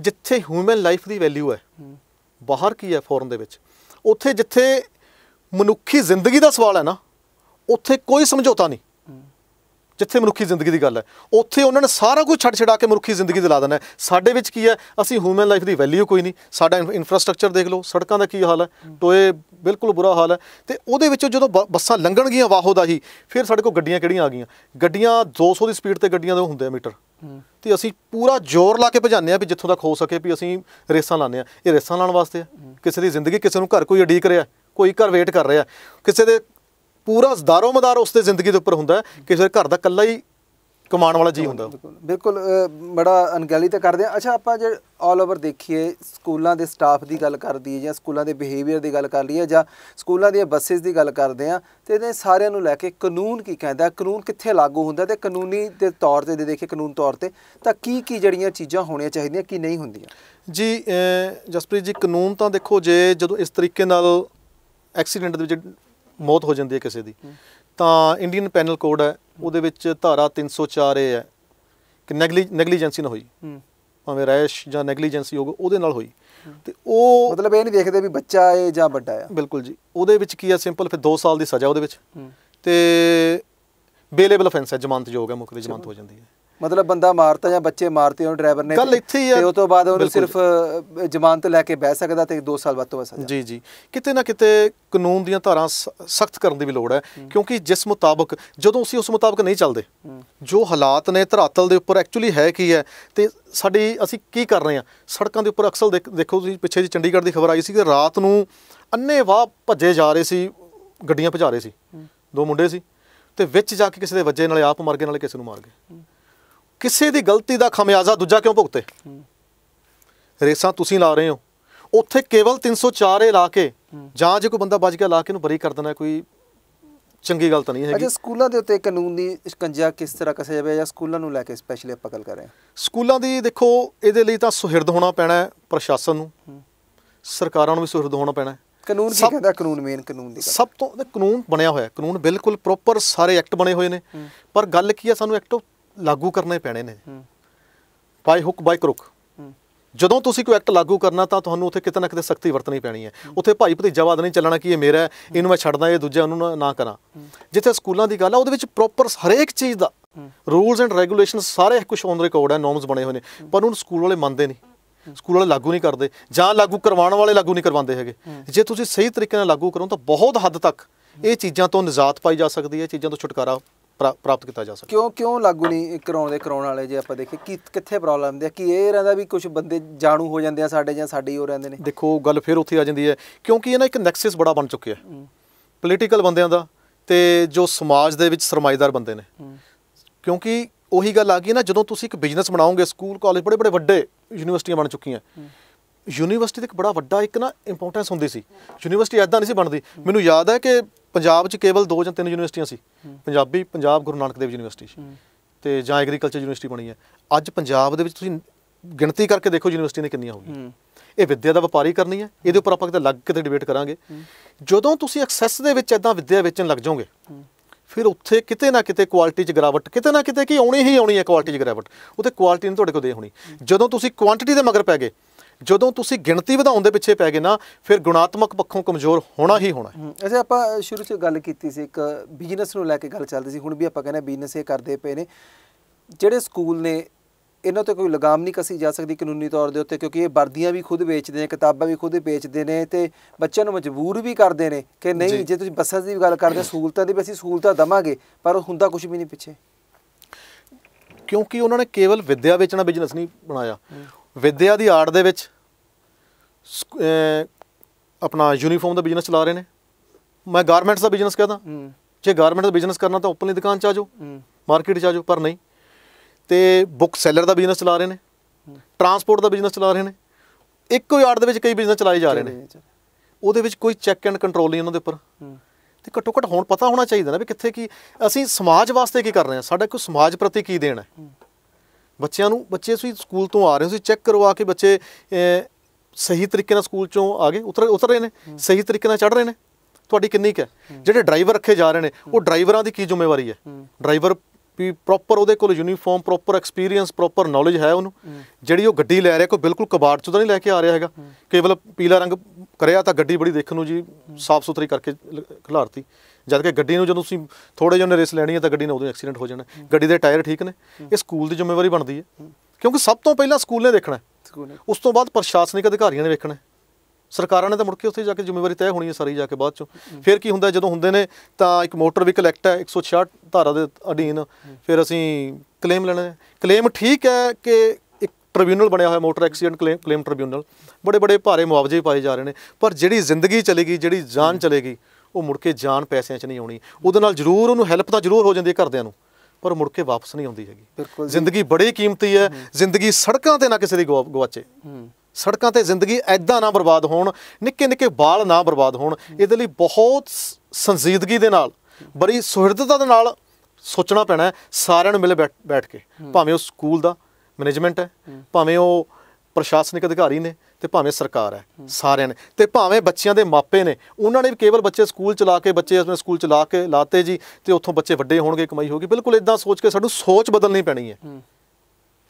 ਜਿੱਥੇ ਹਿਊਮਨ ਲਾਈਫ ਦੀ ਵੈਲਿਊ ਹੈ ਬਾਹਰ ਕੀ ਹੈ ਫੋਰਨ ਦੇ ਵਿੱਚ ਉੱਥੇ ਜਿੱਥੇ ਮਨੁੱਖੀ ਜ਼ਿੰਦਗੀ ਦਾ ਸਵਾਲ ਹੈ ਨਾ ਉੱਥੇ ਕੋਈ ਸਮਝੌਤਾ ਨਹੀਂ ਜਿੱਥੇ ਮਨੁੱਖੀ ਜ਼ਿੰਦਗੀ ਦੀ ਗੱਲ ਹੈ ਉੱਥੇ ਉਹਨਾਂ ਨੇ ਸਾਰਾ ਕੁਝ ਛੱਡ ਛਡਾ ਕੇ ਮਨੁੱਖੀ ਜ਼ਿੰਦਗੀ ਦਿਲਾ ਲਾ ਦੇਣਾ ਸਾਡੇ ਵਿੱਚ ਕੀ ਹੈ ਅਸੀਂ ਹਿਊਮਨ ਲਾਈਫ ਦੀ ਵੈਲਿਊ ਕੋਈ ਨਹੀਂ ਸਾਡਾ ਇਨਫਰਾਸਟ੍ਰਕਚਰ ਦੇਖ ਲਓ ਸੜਕਾਂ ਦਾ ਕੀ ਹਾਲ ਹੈ ਟੋਏ ਬਿਲਕੁਲ ਬੁਰਾ ਹਾਲ ਹੈ ਤੇ ਉਹਦੇ ਵਿੱਚੋਂ ਜਦੋਂ ਬੱਸਾਂ ਲੰਘਣਗੀਆਂ ਵਾਹੋ ਦਾ ਹੀ ਫਿਰ ਸਾਡੇ ਕੋਲ ਗੱਡੀਆਂ ਕਿਹੜੀਆਂ ਆ ਗਈਆਂ ਗੱਡੀਆਂ 200 ਦੀ ਸਪੀਡ ਤੇ ਗੱਡੀਆਂ ਦੇ ਹੁੰਦੇ ਆ ਮੀਟਰ ਤੇ ਅਸੀਂ ਪੂਰਾ ਜ਼ੋਰ ਲਾ ਕੇ ਭਜਾਨੇ ਆ ਵੀ ਜਿੱਥੋਂ ਤੱਕ ਹੋ ਸਕੇ ਵੀ ਅਸੀਂ ਰੇਸਾਂ ਲਾਣੇ ਆ ਇਹ ਰੇਸਾਂ ਲਾਣ ਵਾਸਤੇ ਆ ਕਿਸੇ ਦੀ ਜ਼ਿੰਦਗੀ ਕਿਸੇ ਨੂੰ ਘਰ ਕੋਈ ਅਡੀਕ ਰਿਹਾ ਕੋਈ ਘਰ ਵੇਟ ਕਰ ਰਿਹਾ ਕਿਸੇ ਦੇ ਪੂਰਾ ਮਦਾਰ ਉਸ ਤੇ ਜ਼ਿੰਦਗੀ ਦੇ ਉੱਪਰ ਹੁੰਦਾ ਕਿਸੇ ਘਰ ਦਾ ਕੱਲਾ ਹੀ ਕਮਾਣ ਵਾਲਾ ਜੀ ਹੁੰਦਾ ਬਿਲਕੁਲ ਬੜਾ ਅਨਗੈਲੀ ਤੇ ਕਰਦੇ ਆ ਅੱਛਾ ਆਪਾਂ ਜੇ ਆਲ ਓਵਰ ਦੇਖੀਏ ਸਕੂਲਾਂ ਦੇ ਸਟਾਫ ਦੀ ਗੱਲ ਕਰਦੀ ਜਾਂ ਸਕੂਲਾਂ ਦੇ ਬਿਹੇਵੀਅਰ ਦੀ ਗੱਲ ਕਰ ਲਈਏ ਜਾਂ ਸਕੂਲਾਂ ਦੀਆਂ ਬੱਸਸ ਦੀ ਗੱਲ ਕਰਦੇ ਆ ਤੇ ਇਹਦੇ ਸਾਰਿਆਂ ਨੂੰ ਲੈ ਕੇ ਕਾਨੂੰਨ ਕੀ ਕਹਿੰਦਾ ਕਾਨੂੰਨ ਕਿੱਥੇ ਲਾਗੂ ਹੁੰਦਾ ਤੇ ਕਾਨੂੰਨੀ ਦੇ ਤੌਰ ਤੇ ਦੇ ਦੇਖੇ ਕਾਨੂੰਨ ਤੌਰ ਤੇ ਤਾਂ ਕੀ ਕੀ ਜੜੀਆਂ ਚੀਜ਼ਾਂ ਹੋਣੀਆਂ ਚਾਹੀਦੀਆਂ ਕੀ ਨਹੀਂ ਹੁੰਦੀਆਂ ਜੀ ਜਸਪ੍ਰੀਤ ਜੀ ਕਾਨੂੰਨ ਤਾਂ ਦੇਖੋ ਜੇ ਜਦੋਂ ਇਸ ਤਰੀਕੇ ਨਾਲ ਐਕਸੀਡੈਂਟ ਦੇ ਵਿੱਚ ਮੌਤ ਹੋ ਜਾਂਦੀ ਹੈ ਕਿਸੇ ਦੀ ਤਾਂ ਇੰਡੀਅਨ ਪੈਨਲ ਕੋਡ ਹੈ ਉਹਦੇ ਵਿੱਚ ਧਾਰਾ 304 ਏ ਹੈ ਕਿ ਨੈਗਲੀਜੈਂਸੀ ਨਾ ਹੋਈ ਭਾਵੇਂ ਰੈਸ਼ ਜਾਂ ਨੈਗਲੀਜੈਂਸੀ ਹੋਵੇ ਉਹਦੇ ਨਾਲ ਹੋਈ ਤੇ ਉਹ ਮਤਲਬ ਇਹ ਨਹੀਂ ਦੇਖਦੇ ਵੀ ਬੱਚਾ ਏ ਜਾਂ ਵੱਡਾ ਆ ਬਿਲਕੁਲ ਜੀ ਉਹਦੇ ਵਿੱਚ ਕੀ ਆ ਸਿੰਪਲ ਫਿਰ 2 ਸਾਲ ਦੀ ਸਜ਼ਾ ਉਹਦੇ ਵਿੱਚ ਤੇ ਬੇਲੇਬਲ ਅਫੈਂਸ ਹੈ ਜ਼ਮਾਨਤ ਯੋਗ ਹੈ ਮੁਕਦੀ ਜ਼ਮਾਨਤ ਹੋ ਜਾਂਦੀ ਹੈ ਮਤਲਬ ਬੰਦਾ ਮਾਰਤਾ ਜਾਂ ਬੱਚੇ ਮਾਰਤੇ ਉਹ ਡਰਾਈਵਰ ਨੇ ਤੇ ਉਹ ਤੋਂ ਬਾਅਦ ਉਹਨੂੰ ਸਿਰਫ ਜ਼ਮਾਨਤ ਲੈ ਕੇ ਬਹਿ ਸਕਦਾ ਤੇ 2 ਸਾਲ ਬਾਅਦ ਤੋਂ ਵੱਧ ਸਜ਼ਾ ਜੀ ਜੀ ਕਿਤੇ ਨਾ ਕਿਤੇ ਕਾਨੂੰਨ ਦੀਆਂ ਧਾਰਾਂ ਸਖਤ ਕਰਨ ਦੀ ਵੀ ਲੋੜ ਹੈ ਕਿਉਂਕਿ ਜਿਸ ਮੁਤਾਬਕ ਜਦੋਂ ਅਸੀਂ ਉਸ ਮੁਤਾਬਕ ਨਹੀਂ ਚੱਲਦੇ ਜੋ ਹਾਲਾਤ ਨੇ ਧਰਾਤਲ ਦੇ ਉੱਪਰ ਐਕਚੁਅਲੀ ਹੈ ਕੀ ਹੈ ਤੇ ਸਾਡੀ ਅਸੀਂ ਕੀ ਕਰ ਰਹੇ ਹਾਂ ਸੜਕਾਂ ਦੇ ਉੱਪਰ ਅਕਸਲ ਦੇਖੋ ਤੁਸੀਂ ਪਿੱਛੇ ਜੀ ਚੰਡੀਗੜ੍ਹ ਦੀ ਖਬਰ ਆਈ ਸੀ ਕਿ ਰਾਤ ਨੂੰ ਅੰਨੇ ਵਾਹ ਭੱਜੇ ਜਾ ਰਹੇ ਸੀ ਗੱਡੀਆਂ ਭਜਾ ਰਹੇ ਸੀ ਦੋ ਮੁੰਡੇ ਸੀ ਤੇ ਵਿੱਚ ਜਾ ਕੇ ਕਿਸੇ ਦੇ ਵੱਜੇ ਨਾਲੇ ਆਪ ਮਰ ਗਏ ਨਾਲੇ ਕਿਸੇ ਨੂੰ ਮਾਰ ਗਏ ਕਿਸੇ ਦੀ ਗਲਤੀ ਦਾ ਖਮਿਆਜ਼ਾ ਦੂਜਾ ਕਿਉਂ ਭੁਗਤੇ ਰੇਸਾਂ ਤੁਸੀਂ ਲਾ ਰਹੇ ਹੋ ਉੱਥੇ ਕੇਵਲ 304 ਏ ਲਾ ਕੇ ਜਾਂ ਜੇ ਕੋਈ ਬੰਦਾ ਵੱਜ ਕੇ ਲਾ ਕੇ ਨੂੰ ਬਰੀ ਕਰ ਦੇਣਾ ਕੋਈ ਚੰਗੀ ਗੱਲ ਤਾਂ ਨਹੀਂ ਹੈਗੀ ਅਜੇ ਸਕੂਲਾਂ ਦੇ ਉੱਤੇ ਕਾਨੂੰਨ ਦੀ ਸ਼ਿਕੰਜਾ ਕਿਸ ਤਰ੍ਹਾਂ ਕਸਿਆ ਜਾਵੇ ਜਾਂ ਸਕੂਲਾਂ ਨੂੰ ਲੈ ਕੇ ਸਪੈਸ਼ਲੀ ਆਪਾਂ ਗੱਲ ਕਰ ਰਹੇ ਹਾਂ ਸਕੂਲਾਂ ਦੀ ਦੇਖੋ ਇਹਦੇ ਲਈ ਤਾਂ ਸੁਹਿਰਦ ਹੋਣਾ ਪੈਣਾ ਹੈ ਪ੍ਰਸ਼ਾਸਨ ਨੂੰ ਸਰਕਾਰਾਂ ਨੂੰ ਵੀ ਸੁਹਿਰਦ ਹੋਣਾ ਪੈਣਾ ਹੈ ਕਾਨੂੰਨ ਕੀ ਕਹਿੰਦਾ ਕਾਨੂੰਨ ਮੇਨ ਕਾਨੂੰਨ ਦੀ ਸਭ ਤੋਂ ਕਾਨੂੰਨ ਬਣਿਆ ਹੋਇਆ ਕਾਨੂੰਨ ਬਿਲਕੁਲ ਪ੍ਰੋਪਰ ਸਾਰੇ ਐਕਟ ਬਣੇ ਹੋਏ ਨੇ ਪਰ ਗੱਲ ਕੀ ਹੈ ਸਾਨੂੰ ਐਕਟ ਲਾਗੂ ਕਰਨੇ ਪੈਣੇ ਨੇ ਬਾਈ ਹੁੱਕ ਬਾਈ ਕਰੁਕ ਜਦੋਂ ਤੁਸੀਂ ਕੋਈ ਐਕਟ ਲਾਗੂ ਕਰਨਾ ਤਾਂ ਤੁਹਾਨੂੰ ਉੱਥੇ ਕਿਤੇ ਨਾ ਕਿਤੇ ਸਖਤੀ ਵਰਤਣੀ ਪੈਣੀ ਹੈ ਉੱਥੇ ਭਾਈ ਭਤੀਜਾਵਾਦ ਨਹੀਂ ਚੱਲਣਾ ਕਿ ਇਹ ਮੇਰਾ ਇਹਨੂੰ ਮੈਂ ਛੱਡਦਾ ਇਹ ਦੂਜਿਆਂ ਉਹਨੂੰ ਨਾ ਕਰਾਂ ਜਿੱਥੇ ਸਕੂਲਾਂ ਦੀ ਗੱਲ ਆ ਉਹਦੇ ਵਿੱਚ ਪ੍ਰੋਪਰ ਹਰੇਕ ਚੀਜ਼ ਦਾ ਰੂਲਸ ਐਂਡ ਰੈਗੂਲੇਸ਼ਨ ਸਾਰੇ ਕੁਝ ਔਨ ਰਿਕਾਰਡ ਹੈ ਨੋਰਮਸ ਬਣੇ ਹੋਏ ਨੇ ਪਰ ਉਹਨੂੰ ਸਕੂਲ ਵਾਲੇ ਮੰਨਦੇ ਨਹੀਂ ਸਕੂਲ ਵਾਲੇ ਲਾਗੂ ਨਹੀਂ ਕਰਦੇ ਜਾਂ ਲਾਗੂ ਕਰਵਾਉਣ ਵਾਲੇ ਲਾਗੂ ਨਹੀਂ ਕਰਵਾਉਂਦੇ ਹੈਗੇ ਜੇ ਤੁਸੀਂ ਸਹੀ ਤਰੀਕੇ ਨਾਲ ਲਾਗੂ ਕਰੋ ਤਾਂ ਬਹੁਤ ਹੱਦ ਤੱਕ ਇਹ ਚੀਜ਼ਾਂ ਤੋਂ ਨਜ਼ਾਤ ਪਾਈ ਜਾ ਸਕਦੀ ਹੈ ਚੀਜ਼ਾਂ ਤੋਂ ਛੁਟਕਾਰਾ ਪ੍ਰਾਪਤ ਕੀਤਾ ਜਾ ਸਕਦਾ ਕਿਉਂ ਕਿਉਂ ਲਾਗੂ ਨਹੀਂ ਕਰਾਉਣ ਦੇ ਕਰਾਉਣ ਵਾਲੇ ਜੇ ਆਪਾਂ ਦੇਖੇ ਕਿ ਕਿੱਥੇ ਪ੍ਰੋਬਲਮ ਹੁੰਦੀ ਹੈ ਕਿ ਇਹ ਰਹਿੰਦਾ ਵੀ ਕੁਝ ਬੰਦੇ ਜਾਣੂ ਹੋ ਜਾਂਦੇ ਆ ਸਾਡੇ ਜਾਂ ਸਾਡੇ ਹੀ ਹੋ ਰਹਿੰਦੇ ਨੇ ਦੇਖੋ ਗੱਲ ਫਿਰ ਉੱਥੇ ਆ ਜਾਂਦੀ ਹੈ ਕਿਉਂਕਿ ਇਹ ਨਾ ਇੱਕ ਨੈਕਸਸ ਬੜਾ ਬਣ ਚੁੱਕਿਆ ਹੈ ਪੋਲੀਟੀਕਲ ਬੰਦਿਆਂ ਦਾ ਤੇ ਜੋ ਸਮਾਜ ਦੇ ਵਿੱਚ ਸਰਮਾਇਦਾਰ ਬੰਦੇ ਨੇ ਕਿਉਂਕਿ ਉਹੀ ਗੱਲ ਆ ਗਈ ਨਾ ਜਦੋਂ ਤੁਸੀਂ ਇੱਕ ਬਿਜ਼ਨਸ ਬਣਾਓਗੇ ਸਕੂਲ ਕਾਲਜ ਬੜੇ ਬੜੇ ਵੱਡੇ ਯੂਨੀਵਰਸਿਟੀਆਂ ਬਣ ਚੁੱਕੀਆਂ ਯੂਨੀਵਰਸਿਟੀ ਤੇ ਇੱਕ ਬੜਾ ਵੱਡਾ ਇੱਕ ਨਾ ਇੰਪੋਰਟੈਂਸ ਹੁੰਦੀ ਸੀ ਯੂਨੀਵਰਸਿਟੀ ਐਦਾਂ ਨਹੀਂ ਸੀ ਬਣਦੀ ਮੈਨੂੰ ਯਾਦ ਹੈ ਕਿ ਪੰਜਾਬ 'ਚ ਕੇਵਲ ਦੋ ਜਾਂ ਤਿੰਨ ਯੂਨੀਵਰਸਿਟੀਆਂ ਸੀ ਪੰਜਾਬੀ ਪੰਜਾਬ ਗੁਰੂ ਨਾਨਕ ਦੇਵ ਯੂਨੀਵਰਸਿਟੀ ਤੇ ਜਾਂ ਐਗਰੀਕਲਚਰ ਯੂਨੀਵਰਸਿਟੀ ਬਣੀ ਹੈ ਅੱਜ ਪੰਜਾਬ ਦੇ ਵਿੱਚ ਤੁਸੀਂ ਗਿਣਤੀ ਕਰਕੇ ਦੇਖੋ ਯੂਨੀਵਰਸਿਟੀ ਨੇ ਕਿੰਨੀਆਂ ਹੋ ਗਈਆਂ ਇਹ ਵਿੱਦਿਆ ਦਾ ਵਪਾਰੀ ਕਰਨੀ ਹੈ ਇਹਦੇ ਉੱਪਰ ਆਪਾਂ ਕਿਤੇ ਲੱਗ ਕੇ ਡਿਬੇਟ ਕਰਾਂਗੇ ਜਦੋਂ ਤੁਸੀਂ ਐਕਸੈਸ ਦੇ ਵਿੱਚ ਇਦਾਂ ਵਿੱਦਿਆ ਵੇਚਣ ਲੱਗ ਜਾਓਗੇ ਫਿਰ ਉੱਥੇ ਕਿਤੇ ਨਾ ਕਿਤੇ ਕੁਆਲਿਟੀ 'ਚ ਗਰਾਵਟ ਕਿਤੇ ਨਾ ਕਿਤੇ ਕੀ ਆਉਣੀ ਹੀ ਆਉਣੀ ਹੈ ਕੁਆਲਿਟੀ 'ਚ ਗਰਾਵਟ ਉੱਥੇ ਕੁਆਲਿਟੀ ਨਹੀਂ ਤੁਹਾਡੇ ਕੋਲ ਦੇ ਹੋਣੀ ਜਦੋਂ ਤੁਸੀਂ ਕੁਆਂਟੀਟੀ ਦੇ ਮਗਰ ਪੈ ਗਏ ਜਦੋਂ ਤੁਸੀਂ ਗਿਣਤੀ ਵਧਾਉਣ ਦੇ ਪਿੱਛੇ ਪੈ ਗਏ ਨਾ ਫਿਰ ਗੁਣਾਤਮਕ ਪੱਖੋਂ ਕਮਜ਼ੋਰ ਹੋਣਾ ਹੀ ਹੋਣਾ ਹੈ ਅਸੀਂ ਆਪਾਂ ਸ਼ੁਰੂ 'ਚ ਗੱਲ ਕੀਤੀ ਸੀ ਇੱਕ ਬਿਜ਼ਨਸ ਨੂੰ ਲੈ ਕੇ ਗੱਲ ਚੱਲਦੀ ਸੀ ਹੁਣ ਵੀ ਆਪਾਂ ਕਹਿੰਦੇ ਬਿਜ਼ਨਸ ਇਹ ਕਰਦੇ ਪਏ ਨੇ ਜਿਹੜੇ ਸਕੂਲ ਨੇ ਇਹਨਾਂ ਤੇ ਕੋਈ ਲਗਾਮ ਨਹੀਂ ਕਸੀ ਜਾ ਸਕਦੀ ਕਾਨੂੰਨੀ ਤੌਰ ਦੇ ਉੱਤੇ ਕਿਉਂਕਿ ਇਹ ਵਰਦੀਆਂ ਵੀ ਖੁਦ ਵੇਚਦੇ ਨੇ ਕਿਤਾਬਾਂ ਵੀ ਖੁਦ ਵੇਚਦੇ ਨੇ ਤੇ ਬੱਚਿਆਂ ਨੂੰ ਮਜਬੂਰ ਵੀ ਕਰਦੇ ਨੇ ਕਿ ਨਹੀਂ ਜੇ ਤੁਸੀਂ ਬੱਸਾਂ ਦੀ ਗੱਲ ਕਰਦੇ ਸਹੂਲਤਾਂ ਦੀ ਵੀ ਅਸੀਂ ਸਹੂਲਤਾਂ ਦਵਾਂਗੇ ਪਰ ਹੁੰਦਾ ਕੁਝ ਵੀ ਨਹੀਂ ਪਿੱਛੇ ਕਿਉਂਕਿ ਉਹਨਾਂ ਨੇ ਕੇਵਲ ਵਿੱਦਿਆ ਵੇਚਣਾ ਬਿਜ਼ਨਸ ਨਹੀਂ ਬਣਾਇਆ ਵਿੱਦਿਆ ਦੀ ਆੜ ਦੇ ਵਿੱਚ ਆਪਣਾ ਯੂਨੀਫਾਰਮ ਦਾ ਬਿਜ਼ਨਸ ਚਲਾ ਰਹੇ ਨੇ ਮੈਂ ਗਾਰਮੈਂਟਸ ਦਾ ਬਿਜ਼ਨਸ ਕਹਦਾ ਜੇ ਗਾਰਮੈਂਟ ਦਾ ਬਿਜ਼ਨਸ ਕਰਨਾ ਤਾਂ ਓਪਨਲੀ ਦੁਕਾਨ 'ਚ ਆਜੋ ਮਾਰਕੀਟ 'ਚ ਆਜੋ ਪਰ ਨਹੀਂ ਤੇ ਬੁੱਕ ਸੈਲਰ ਦਾ ਬਿਜ਼ਨਸ ਚਲਾ ਰਹੇ ਨੇ ਟਰਾਂਸਪੋਰਟ ਦਾ ਬਿਜ਼ਨਸ ਚਲਾ ਰਹੇ ਨੇ ਇੱਕੋ ਹੀ ਆੜ ਦੇ ਵਿੱਚ ਕਈ ਬਿਜ਼ਨਸ ਚਲਾਏ ਜਾ ਰਹੇ ਨੇ ਉਹਦੇ ਵਿੱਚ ਕੋਈ ਚੈੱਕ ਐਂਡ ਕੰਟਰੋਲ ਨਹੀਂ ਉਹਨਾਂ ਦੇ ਉੱਪਰ ਤੇ ਘੱਟੋ ਘੱਟ ਹੁਣ ਪਤਾ ਹੋਣਾ ਚਾਹੀਦਾ ਨਾ ਵੀ ਕਿੱਥੇ ਕੀ ਅਸੀਂ ਸਮਾਜ ਵਾਸਤੇ ਕੀ ਕਰ ਰਹੇ ਹਾਂ ਸਾਡਾ ਕੋਈ ਸਮਾਜ ਪ੍ਰਤੀ ਕੀ ਦੇਣਾ ਹੈ ਬੱਚਿਆਂ ਨੂੰ ਬੱਚੇ ਤੁਸੀਂ ਸਕੂਲ ਤੋਂ ਆ ਰਹੇ ਸੀ ਚੈੱਕ ਕਰਵਾ ਕੇ ਬੱਚੇ ਸਹੀ ਤਰੀਕੇ ਨਾਲ ਸਕੂਲ ਚੋਂ ਆ ਗਏ ਉਤਰ ਉਤਰ ਰਹੇ ਨੇ ਸਹੀ ਤਰੀਕੇ ਨਾਲ ਚੜ ਰਹੇ ਨੇ ਤੁਹਾਡੀ ਕਿੰਨੀ ਕ ਹੈ ਜਿਹੜੇ ਡਰਾਈਵਰ ਰੱਖੇ ਜਾ ਰਹੇ ਨੇ ਉਹ ਡਰਾਈਵਰਾਂ ਦੀ ਕੀ ਜ਼ਿੰਮੇਵਾਰੀ ਹੈ ਡਰਾਈਵਰ ਵੀ ਪ੍ਰੋਪਰ ਉਹਦੇ ਕੋਲ uniform proper experience proper knowledge ਹੈ ਉਹਨੂੰ ਜਿਹੜੀ ਉਹ ਗੱਡੀ ਲੈ ਰਿਹਾ ਕੋਈ ਬਿਲਕੁਲ ਕਬਾੜ ਚੋਂ ਤਾਂ ਨਹੀਂ ਲੈ ਕੇ ਆ ਰਿਹਾ ਹੈਗਾ ਕੇਵਲ ਪੀਲਾ ਰੰਗ ਕਰਿਆ ਤਾਂ ਗੱਡੀ ਬੜੀ ਦੇਖਣ ਨੂੰ ਜੀ ਸਾਫ਼ ਸੁਥਰੀ ਕਰਕੇ ਖਿਲਾਰਤੀ ਜਦ ਕਿ ਗੱਡੀ ਨੂੰ ਜਦੋਂ ਤੁਸੀਂ ਥੋੜੇ ਜਿਹਾ ਰੇਸ ਲੈਣੀ ਹੈ ਤਾਂ ਗੱਡੀ ਨਾਲ ਉਦੋਂ ਐਕਸੀਡੈਂਟ ਹੋ ਜਾਣਾ ਗੱਡੀ ਦੇ ਟਾਇਰ ਠੀਕ ਨੇ ਇਹ ਸਕੂਲ ਦੀ ਜ਼ਿੰਮੇਵਾਰੀ ਬਣਦੀ ਹੈ ਕਿਉਂਕਿ ਸਭ ਤੋਂ ਪਹਿਲਾਂ ਸਕੂਲ ਨੇ ਦੇਖਣਾ ਉਸ ਤੋਂ ਬਾਅਦ ਪ੍ਰਸ਼ਾਸਨਿਕ ਅਧਿਕਾਰੀਆਂ ਨੇ ਵੇਖਣਾ ਸਰਕਾਰਾਂ ਨੇ ਤਾਂ ਮੁੜ ਕੇ ਉੱਥੇ ਜਾ ਕੇ ਜ਼ਿੰਮੇਵਾਰੀ ਤੈਅ ਹੋਣੀ ਹੈ ਸਾਰੀ ਜਾ ਕੇ ਬਾਅਦ ਚੋਂ ਫਿਰ ਕੀ ਹੁੰਦਾ ਜਦੋਂ ਹੁੰਦੇ ਨੇ ਤਾਂ ਇੱਕ ਮੋਟਰ ਵਹੀਕਲ ਐਕਟ ਹੈ 166 ਧਾਰਾ ਦੇ ਅਧੀਨ ਫਿਰ ਅਸੀਂ ਕਲੇਮ ਲੈਣਾ ਕਲੇਮ ਠੀਕ ਹੈ ਕਿ ਇੱਕ ਟ੍ਰਿਬਿਊਨਲ ਬਣਿਆ ਹੋਇਆ motor accident claim claim tribunal ਬੜੇ ਬੜੇ ਭਾਰੇ ਮੁਆਵਜ਼ੇ ਪਾਏ ਜਾ ਰਹੇ ਨੇ ਪਰ ਜਿਹੜੀ ਜ਼ਿੰਦਗੀ ਚਲੇਗੀ ਜਿਹੜੀ ਜਾਨ ਚਲੇਗੀ ਉਹ ਮੁੜ ਕੇ ਜਾਨ ਪੈਸਿਆਂ 'ਚ ਨਹੀਂ ਆਉਣੀ ਉਹਦੇ ਨਾਲ ਜ਼ਰੂਰ ਉਹਨੂੰ ਹੈਲਪ ਤਾਂ ਜ਼ਰੂਰ ਹੋ ਜਾਂਦੀ ਹੈ ਘਰਦਿਆਂ ਨੂੰ ਪਰ ਮੁੜ ਕੇ ਵਾਪਸ ਨਹੀਂ ਆਉਂਦੀ ਹੈਗੀ ਜ਼ਿੰਦਗੀ ਬੜੀ ਕੀਮਤੀ ਹੈ ਜ਼ਿੰਦਗੀ ਸੜਕਾਂ ਤੇ ਨਾ ਕਿਸੇ ਦੀ ਗਵਾਚੇ ਸੜਕਾਂ ਤੇ ਜ਼ਿੰਦਗੀ ਐਦਾਂ ਨਾ ਬਰਬਾਦ ਹੋਣ ਨਿੱਕੇ ਨਿੱਕੇ ਬਾਲ ਨਾ ਬਰਬਾਦ ਹੋਣ ਇਹਦੇ ਲਈ ਬਹੁਤ ਸੰਜੀਦਗੀ ਦੇ ਨਾਲ ਬੜੀ ਸੁਹਿਰਦਤਾ ਦੇ ਨਾਲ ਸੋਚਣਾ ਪੈਣਾ ਸਾਰਿਆਂ ਨੂੰ ਮਿਲ ਬੈਠ ਕੇ ਭਾਵੇਂ ਉਹ ਸਕੂਲ ਦਾ ਮੈਨੇਜਮੈਂਟ ਹੈ ਭਾਵੇਂ ਉਹ ਪ੍ਰਸ਼ਾਸਨਿਕ ਅਧਿਕਾਰੀ ਨੇ ਤੇ ਭਾਵੇਂ ਸਰਕਾਰ ਹੈ ਸਾਰਿਆਂ ਨੇ ਤੇ ਭਾਵੇਂ ਬੱਚਿਆਂ ਦੇ ਮਾਪੇ ਨੇ ਉਹਨਾਂ ਨੇ ਵੀ ਕੇਵਲ ਬੱਚੇ ਸਕੂਲ ਚਲਾ ਕੇ ਬੱਚੇ ਆਪਣੇ ਸਕੂਲ ਚਲਾ ਕੇ ਲਾਤੇ ਜੀ ਤੇ ਉੱਥੋਂ ਬੱਚੇ ਵੱਡੇ ਹੋਣਗੇ ਕਮਾਈ ਹੋਗੀ ਬਿਲਕੁਲ ਇਦਾਂ ਸੋਚ ਕੇ ਸਾਨੂੰ ਸੋਚ ਬਦਲਣੀ ਪੈਣੀ ਹੈ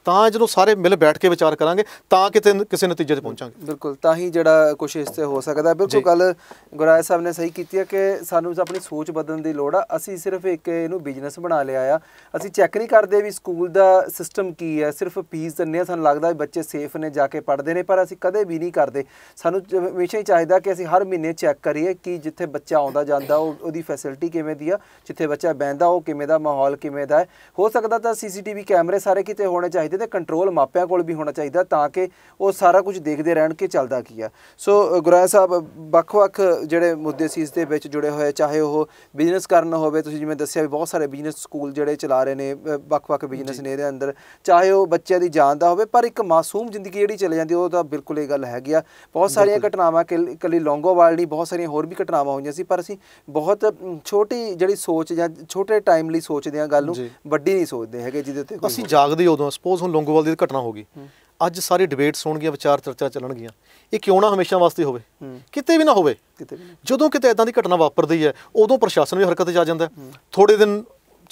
ਤਾਂ ਜਦੋਂ ਸਾਰੇ ਮਿਲ ਬੈਠ ਕੇ ਵਿਚਾਰ ਕਰਾਂਗੇ ਤਾਂ ਕਿਤੇ ਕਿਸੇ ਨਤੀਜੇ ਤੇ ਪਹੁੰਚਾਂਗੇ ਬਿਲਕੁਲ ਤਾਂ ਹੀ ਜਿਹੜਾ ਕੁਝ ਇਸ ਤੇ ਹੋ ਸਕਦਾ ਬਿਲਕੁਲ ਗੱਲ ਗੁਰਾਏ ਸਾਹਿਬ ਨੇ ਸਹੀ ਕੀਤੀ ਹੈ ਕਿ ਸਾਨੂੰ ਆਪਣੀ ਸੋਚ ਬਦਲਣ ਦੀ ਲੋੜ ਆ ਅਸੀਂ ਸਿਰਫ ਇੱਕ ਇਹਨੂੰ ਬਿਜ਼ਨਸ ਬਣਾ ਲਿਆ ਆ ਅਸੀਂ ਚੈੱਕ ਨਹੀਂ ਕਰਦੇ ਵੀ ਸਕੂਲ ਦਾ ਸਿਸਟਮ ਕੀ ਹੈ ਸਿਰਫ ਫੀਸ ਦਿੰਨੇ ਆ ਸਾਨੂੰ ਲੱਗਦਾ ਬੱਚੇ ਸੇਫ ਨੇ ਜਾ ਕੇ ਪੜ੍ਹਦੇ ਨੇ ਪਰ ਅਸੀਂ ਕਦੇ ਵੀ ਨਹੀਂ ਕਰਦੇ ਸਾਨੂੰ ਹਮੇਸ਼ਾ ਹੀ ਚਾਹੀਦਾ ਕਿ ਅਸੀਂ ਹਰ ਮਹੀਨੇ ਚੈੱਕ ਕਰੀਏ ਕਿ ਜਿੱਥੇ ਬੱਚਾ ਆਉਂਦਾ ਜਾਂਦਾ ਉਹਦੀ ਫੈਸਿਲਿਟੀ ਕਿਵੇਂ ਦੀ ਆ ਜਿੱਥੇ ਬੱਚਾ ਬੈਂਦਾ ਉਹ ਕਿਵੇਂ ਦਾ ਮਾਹੌਲ ਕਿਵੇਂ ਦਾ ਹੈ ਹੋ ਸਕਦਾ ਤਾਂ ਸੀਸੀਟੀਵੀ ਕੈਮਰੇ ਸਾਰੇ ਕਿਤੇ ਹੋਣੇ ਚਾਹੀਦੇ ਚਾਹੀਦੇ ਤੇ ਕੰਟਰੋਲ ਮਾਪਿਆਂ ਕੋਲ ਵੀ ਹੋਣਾ ਚਾਹੀਦਾ ਤਾਂ ਕਿ ਉਹ ਸਾਰਾ ਕੁਝ ਦੇਖਦੇ ਰਹਿਣ ਕਿ ਚੱਲਦਾ ਕੀ ਆ ਸੋ ਗੁਰਾਇਆ ਸਾਹਿਬ ਵੱਖ-ਵੱਖ ਜਿਹੜੇ ਮੁੱਦੇ ਸੀ ਇਸ ਦੇ ਵਿੱਚ ਜੁੜੇ ਹੋਏ ਚਾਹੇ ਉਹ ਬਿਜ਼ਨਸ ਕਰਨਾ ਹੋਵੇ ਤੁਸੀਂ ਜਿਵੇਂ ਦੱਸਿਆ ਵੀ ਬਹੁਤ ਸਾਰੇ ਬਿਜ਼ਨਸ ਸਕੂਲ ਜਿਹੜੇ ਚਲਾ ਰਹੇ ਨੇ ਵੱਖ-ਵੱਖ ਬਿਜ਼ਨਸ ਨੇ ਇਹਦੇ ਅੰਦਰ ਚਾਹੇ ਉਹ ਬੱਚਿਆਂ ਦੀ ਜਾਨ ਦਾ ਹੋਵੇ ਪਰ ਇੱਕ ਮਾਸੂਮ ਜ਼ਿੰਦਗੀ ਜਿਹੜੀ ਚਲੇ ਜਾਂਦੀ ਉਹ ਤਾਂ ਬਿਲਕੁਲ ਇਹ ਗੱਲ ਹੈਗੀ ਆ ਬਹੁਤ ਸਾਰੀਆਂ ਘਟਨਾਵਾਂ ਕੱਲੀ ਲੌਂਗੋਵਾਲ ਦੀ ਬਹੁਤ ਸਾਰੀਆਂ ਹੋਰ ਵੀ ਘਟਨਾਵਾਂ ਹੋਈਆਂ ਸੀ ਪਰ ਅਸੀਂ ਬਹੁਤ ਛੋਟੀ ਜਿਹੜੀ ਸੋਚ ਜਾਂ ਛੋਟੇ ਟਾਈਮ ਲਈ ਸੋਚਦੇ ਆ ਗੱਲ ਨੂੰ ਵੱਡੀ ਨਹੀਂ ਸੋਚਦੇ ਹੈਗੇ ਜਿਹਦੇ ਤੇ ਅਸੀਂ ਜਾਗਦੇ ਉਦੋਂ ਸਪੋਜ਼ ਸੋਨ ਲੰਗੋਵਾਲ ਦੀ ਘਟਨਾ ਹੋ ਗਈ ਅੱਜ ਸਾਰੇ ਡਿਬੇਟਸ ਹੋਣਗੀਆਂ ਵਿਚਾਰ ਚਰਚਾ ਚੱਲਣਗੀਆਂ ਇਹ ਕਿਉਂ ਨਾ ਹਮੇਸ਼ਾ ਵਾਸਤੇ ਹੋਵੇ ਕਿਤੇ ਵੀ ਨਾ ਹੋਵੇ ਜਦੋਂ ਕਿਤੇ ਇਦਾਂ ਦੀ ਘਟਨਾ ਵਾਪਰਦੀ ਹੈ ਉਦੋਂ ਪ੍ਰਸ਼ਾਸਨ ਵੀ ਹਰਕਤ 'ਚ ਆ ਜਾਂਦਾ ਥੋੜੇ ਦਿਨ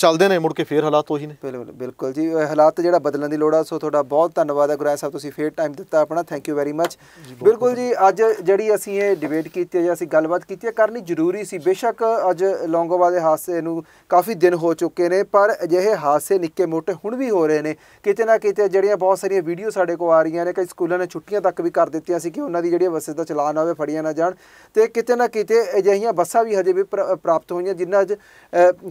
ਚੱਲਦੇ ਨੇ ਮੁੜ ਕੇ ਫੇਰ ਹਾਲਾਤ ਉਹੀ ਨੇ ਬਿਲਕੁਲ ਬਿਲਕੁਲ ਜੀ ਹਾਲਾਤ ਜਿਹੜਾ ਬਦਲਣ ਦੀ ਲੋੜ ਆ ਸੋ ਤੁਹਾਡਾ ਬਹੁਤ ਧੰਨਵਾਦ ਹੈ ਗੁਰਾਇ ਸਾਹਿਬ ਤੁਸੀਂ ਫੇਰ ਟਾਈਮ ਦਿੱਤਾ ਆਪਣਾ ਥੈਂਕ ਯੂ ਵੈਰੀ ਮੱਚ ਬਿਲਕੁਲ ਜੀ ਅੱਜ ਜਿਹੜੀ ਅਸੀਂ ਇਹ ਡਿਬੇਟ ਕੀਤੀ ਹੈ ਜਾਂ ਅਸੀਂ ਗੱਲਬਾਤ ਕੀਤੀ ਹੈ ਕਰਨੀ ਜ਼ਰੂਰੀ ਸੀ ਬੇਸ਼ੱਕ ਅੱਜ ਲੌਂਗੋਵਾਲ ਦੇ ਹਾਸੇ ਨੂੰ ਕਾਫੀ ਦਿਨ ਹੋ ਚੁੱਕੇ ਨੇ ਪਰ ਅਜਿਹੇ ਹਾਸੇ ਨਿੱਕੇ ਮੋਟੇ ਹੁਣ ਵੀ ਹੋ ਰਹੇ ਨੇ ਕਿਤੇ ਨਾ ਕਿਤੇ ਜਿਹੜੀਆਂ ਬਹੁਤ ਸਾਰੀਆਂ ਵੀਡੀਓ ਸਾਡੇ ਕੋਲ ਆ ਰਹੀਆਂ ਨੇ ਕਿ ਸਕੂਲਾਂ ਨੇ ਛੁੱਟੀਆਂ ਤੱਕ ਵੀ ਕਰ ਦਿੱਤੀਆਂ ਸੀ ਕਿ ਉਹਨਾਂ ਦੀ ਜਿਹੜੀ ਬੱਸਸ ਦਾ ਚਲਾਨ ਹੋਵੇ ਫੜੀਆਂ ਨਾ ਜਾਣ ਤੇ ਕਿਤੇ ਨਾ ਕਿਤੇ ਅਜਿਹੀਆਂ ਬੱਸਾਂ ਵੀ ਹਜੇ ਵੀ ਪ੍ਰਾਪਤ ਹੋਈਆਂ ਜਿਨ੍ਹਾਂ ਅੱਜ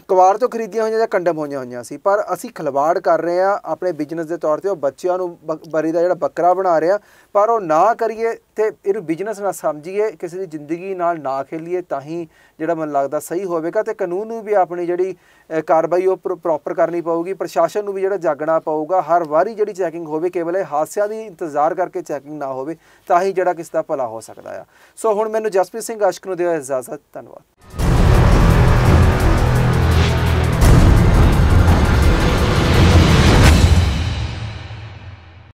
ਕਵਾਰ ਤੋਂ ਖਰੀਦੀਆਂ ਹੋਈਆਂ ਚੀਜ਼ਾਂ ਕੰਡਮ ਹੋਈਆਂ ਹੋਈਆਂ ਸੀ ਪਰ ਅਸੀਂ ਖਲਵਾੜ ਕਰ ਰਹੇ ਆ ਆਪਣੇ ਬਿਜ਼ਨਸ ਦੇ ਤੌਰ ਤੇ ਉਹ ਬੱਚਿਆਂ ਨੂੰ ਬਰੀ ਦਾ ਜਿਹੜਾ ਬੱਕਰਾ ਬਣਾ ਰਹੇ ਆ ਪਰ ਉਹ ਨਾ ਕਰੀਏ ਤੇ ਇਹਨੂੰ ਬਿਜ਼ਨਸ ਨਾ ਸਮਝੀਏ ਕਿਸੇ ਦੀ ਜ਼ਿੰਦਗੀ ਨਾਲ ਨਾ ਖੇਲੀਏ ਤਾਂ ਹੀ ਜਿਹੜਾ ਮਨ ਲੱਗਦਾ ਸਹੀ ਹੋਵੇਗਾ ਤੇ ਕਾਨੂੰਨ ਨੂੰ ਵੀ ਆਪਣੀ ਜਿਹੜੀ ਕਾਰਵਾਈ ਉਹ ਪ੍ਰੋਪਰ ਕਰਨੀ ਪਊਗੀ ਪ੍ਰਸ਼ਾਸਨ ਨੂੰ ਵੀ ਜਿਹੜਾ ਜਾਗਣਾ ਪਊਗਾ ਹਰ ਵਾਰੀ ਜਿਹੜੀ ਚੈਕਿੰਗ ਹੋਵੇ ਕੇਵਲ ਇਹ ਹਾਦਸਿਆਂ ਦੀ ਇੰਤਜ਼ਾਰ ਕਰਕੇ ਚੈਕਿੰਗ ਨਾ ਹੋਵੇ ਤਾਂ ਹੀ ਜਿਹੜਾ ਕਿਸ ਦਾ ਭਲਾ ਹੋ ਸਕਦਾ ਆ ਸੋ ਹੁਣ ਮੈਨੂੰ ਜਸਪ੍ਰੀਤ ਸਿੰਘ ਅਸ਼ਕ ਨੂੰ ਦਿਓ ਇਜਾਜ਼ਤ ਧੰਨਵਾਦ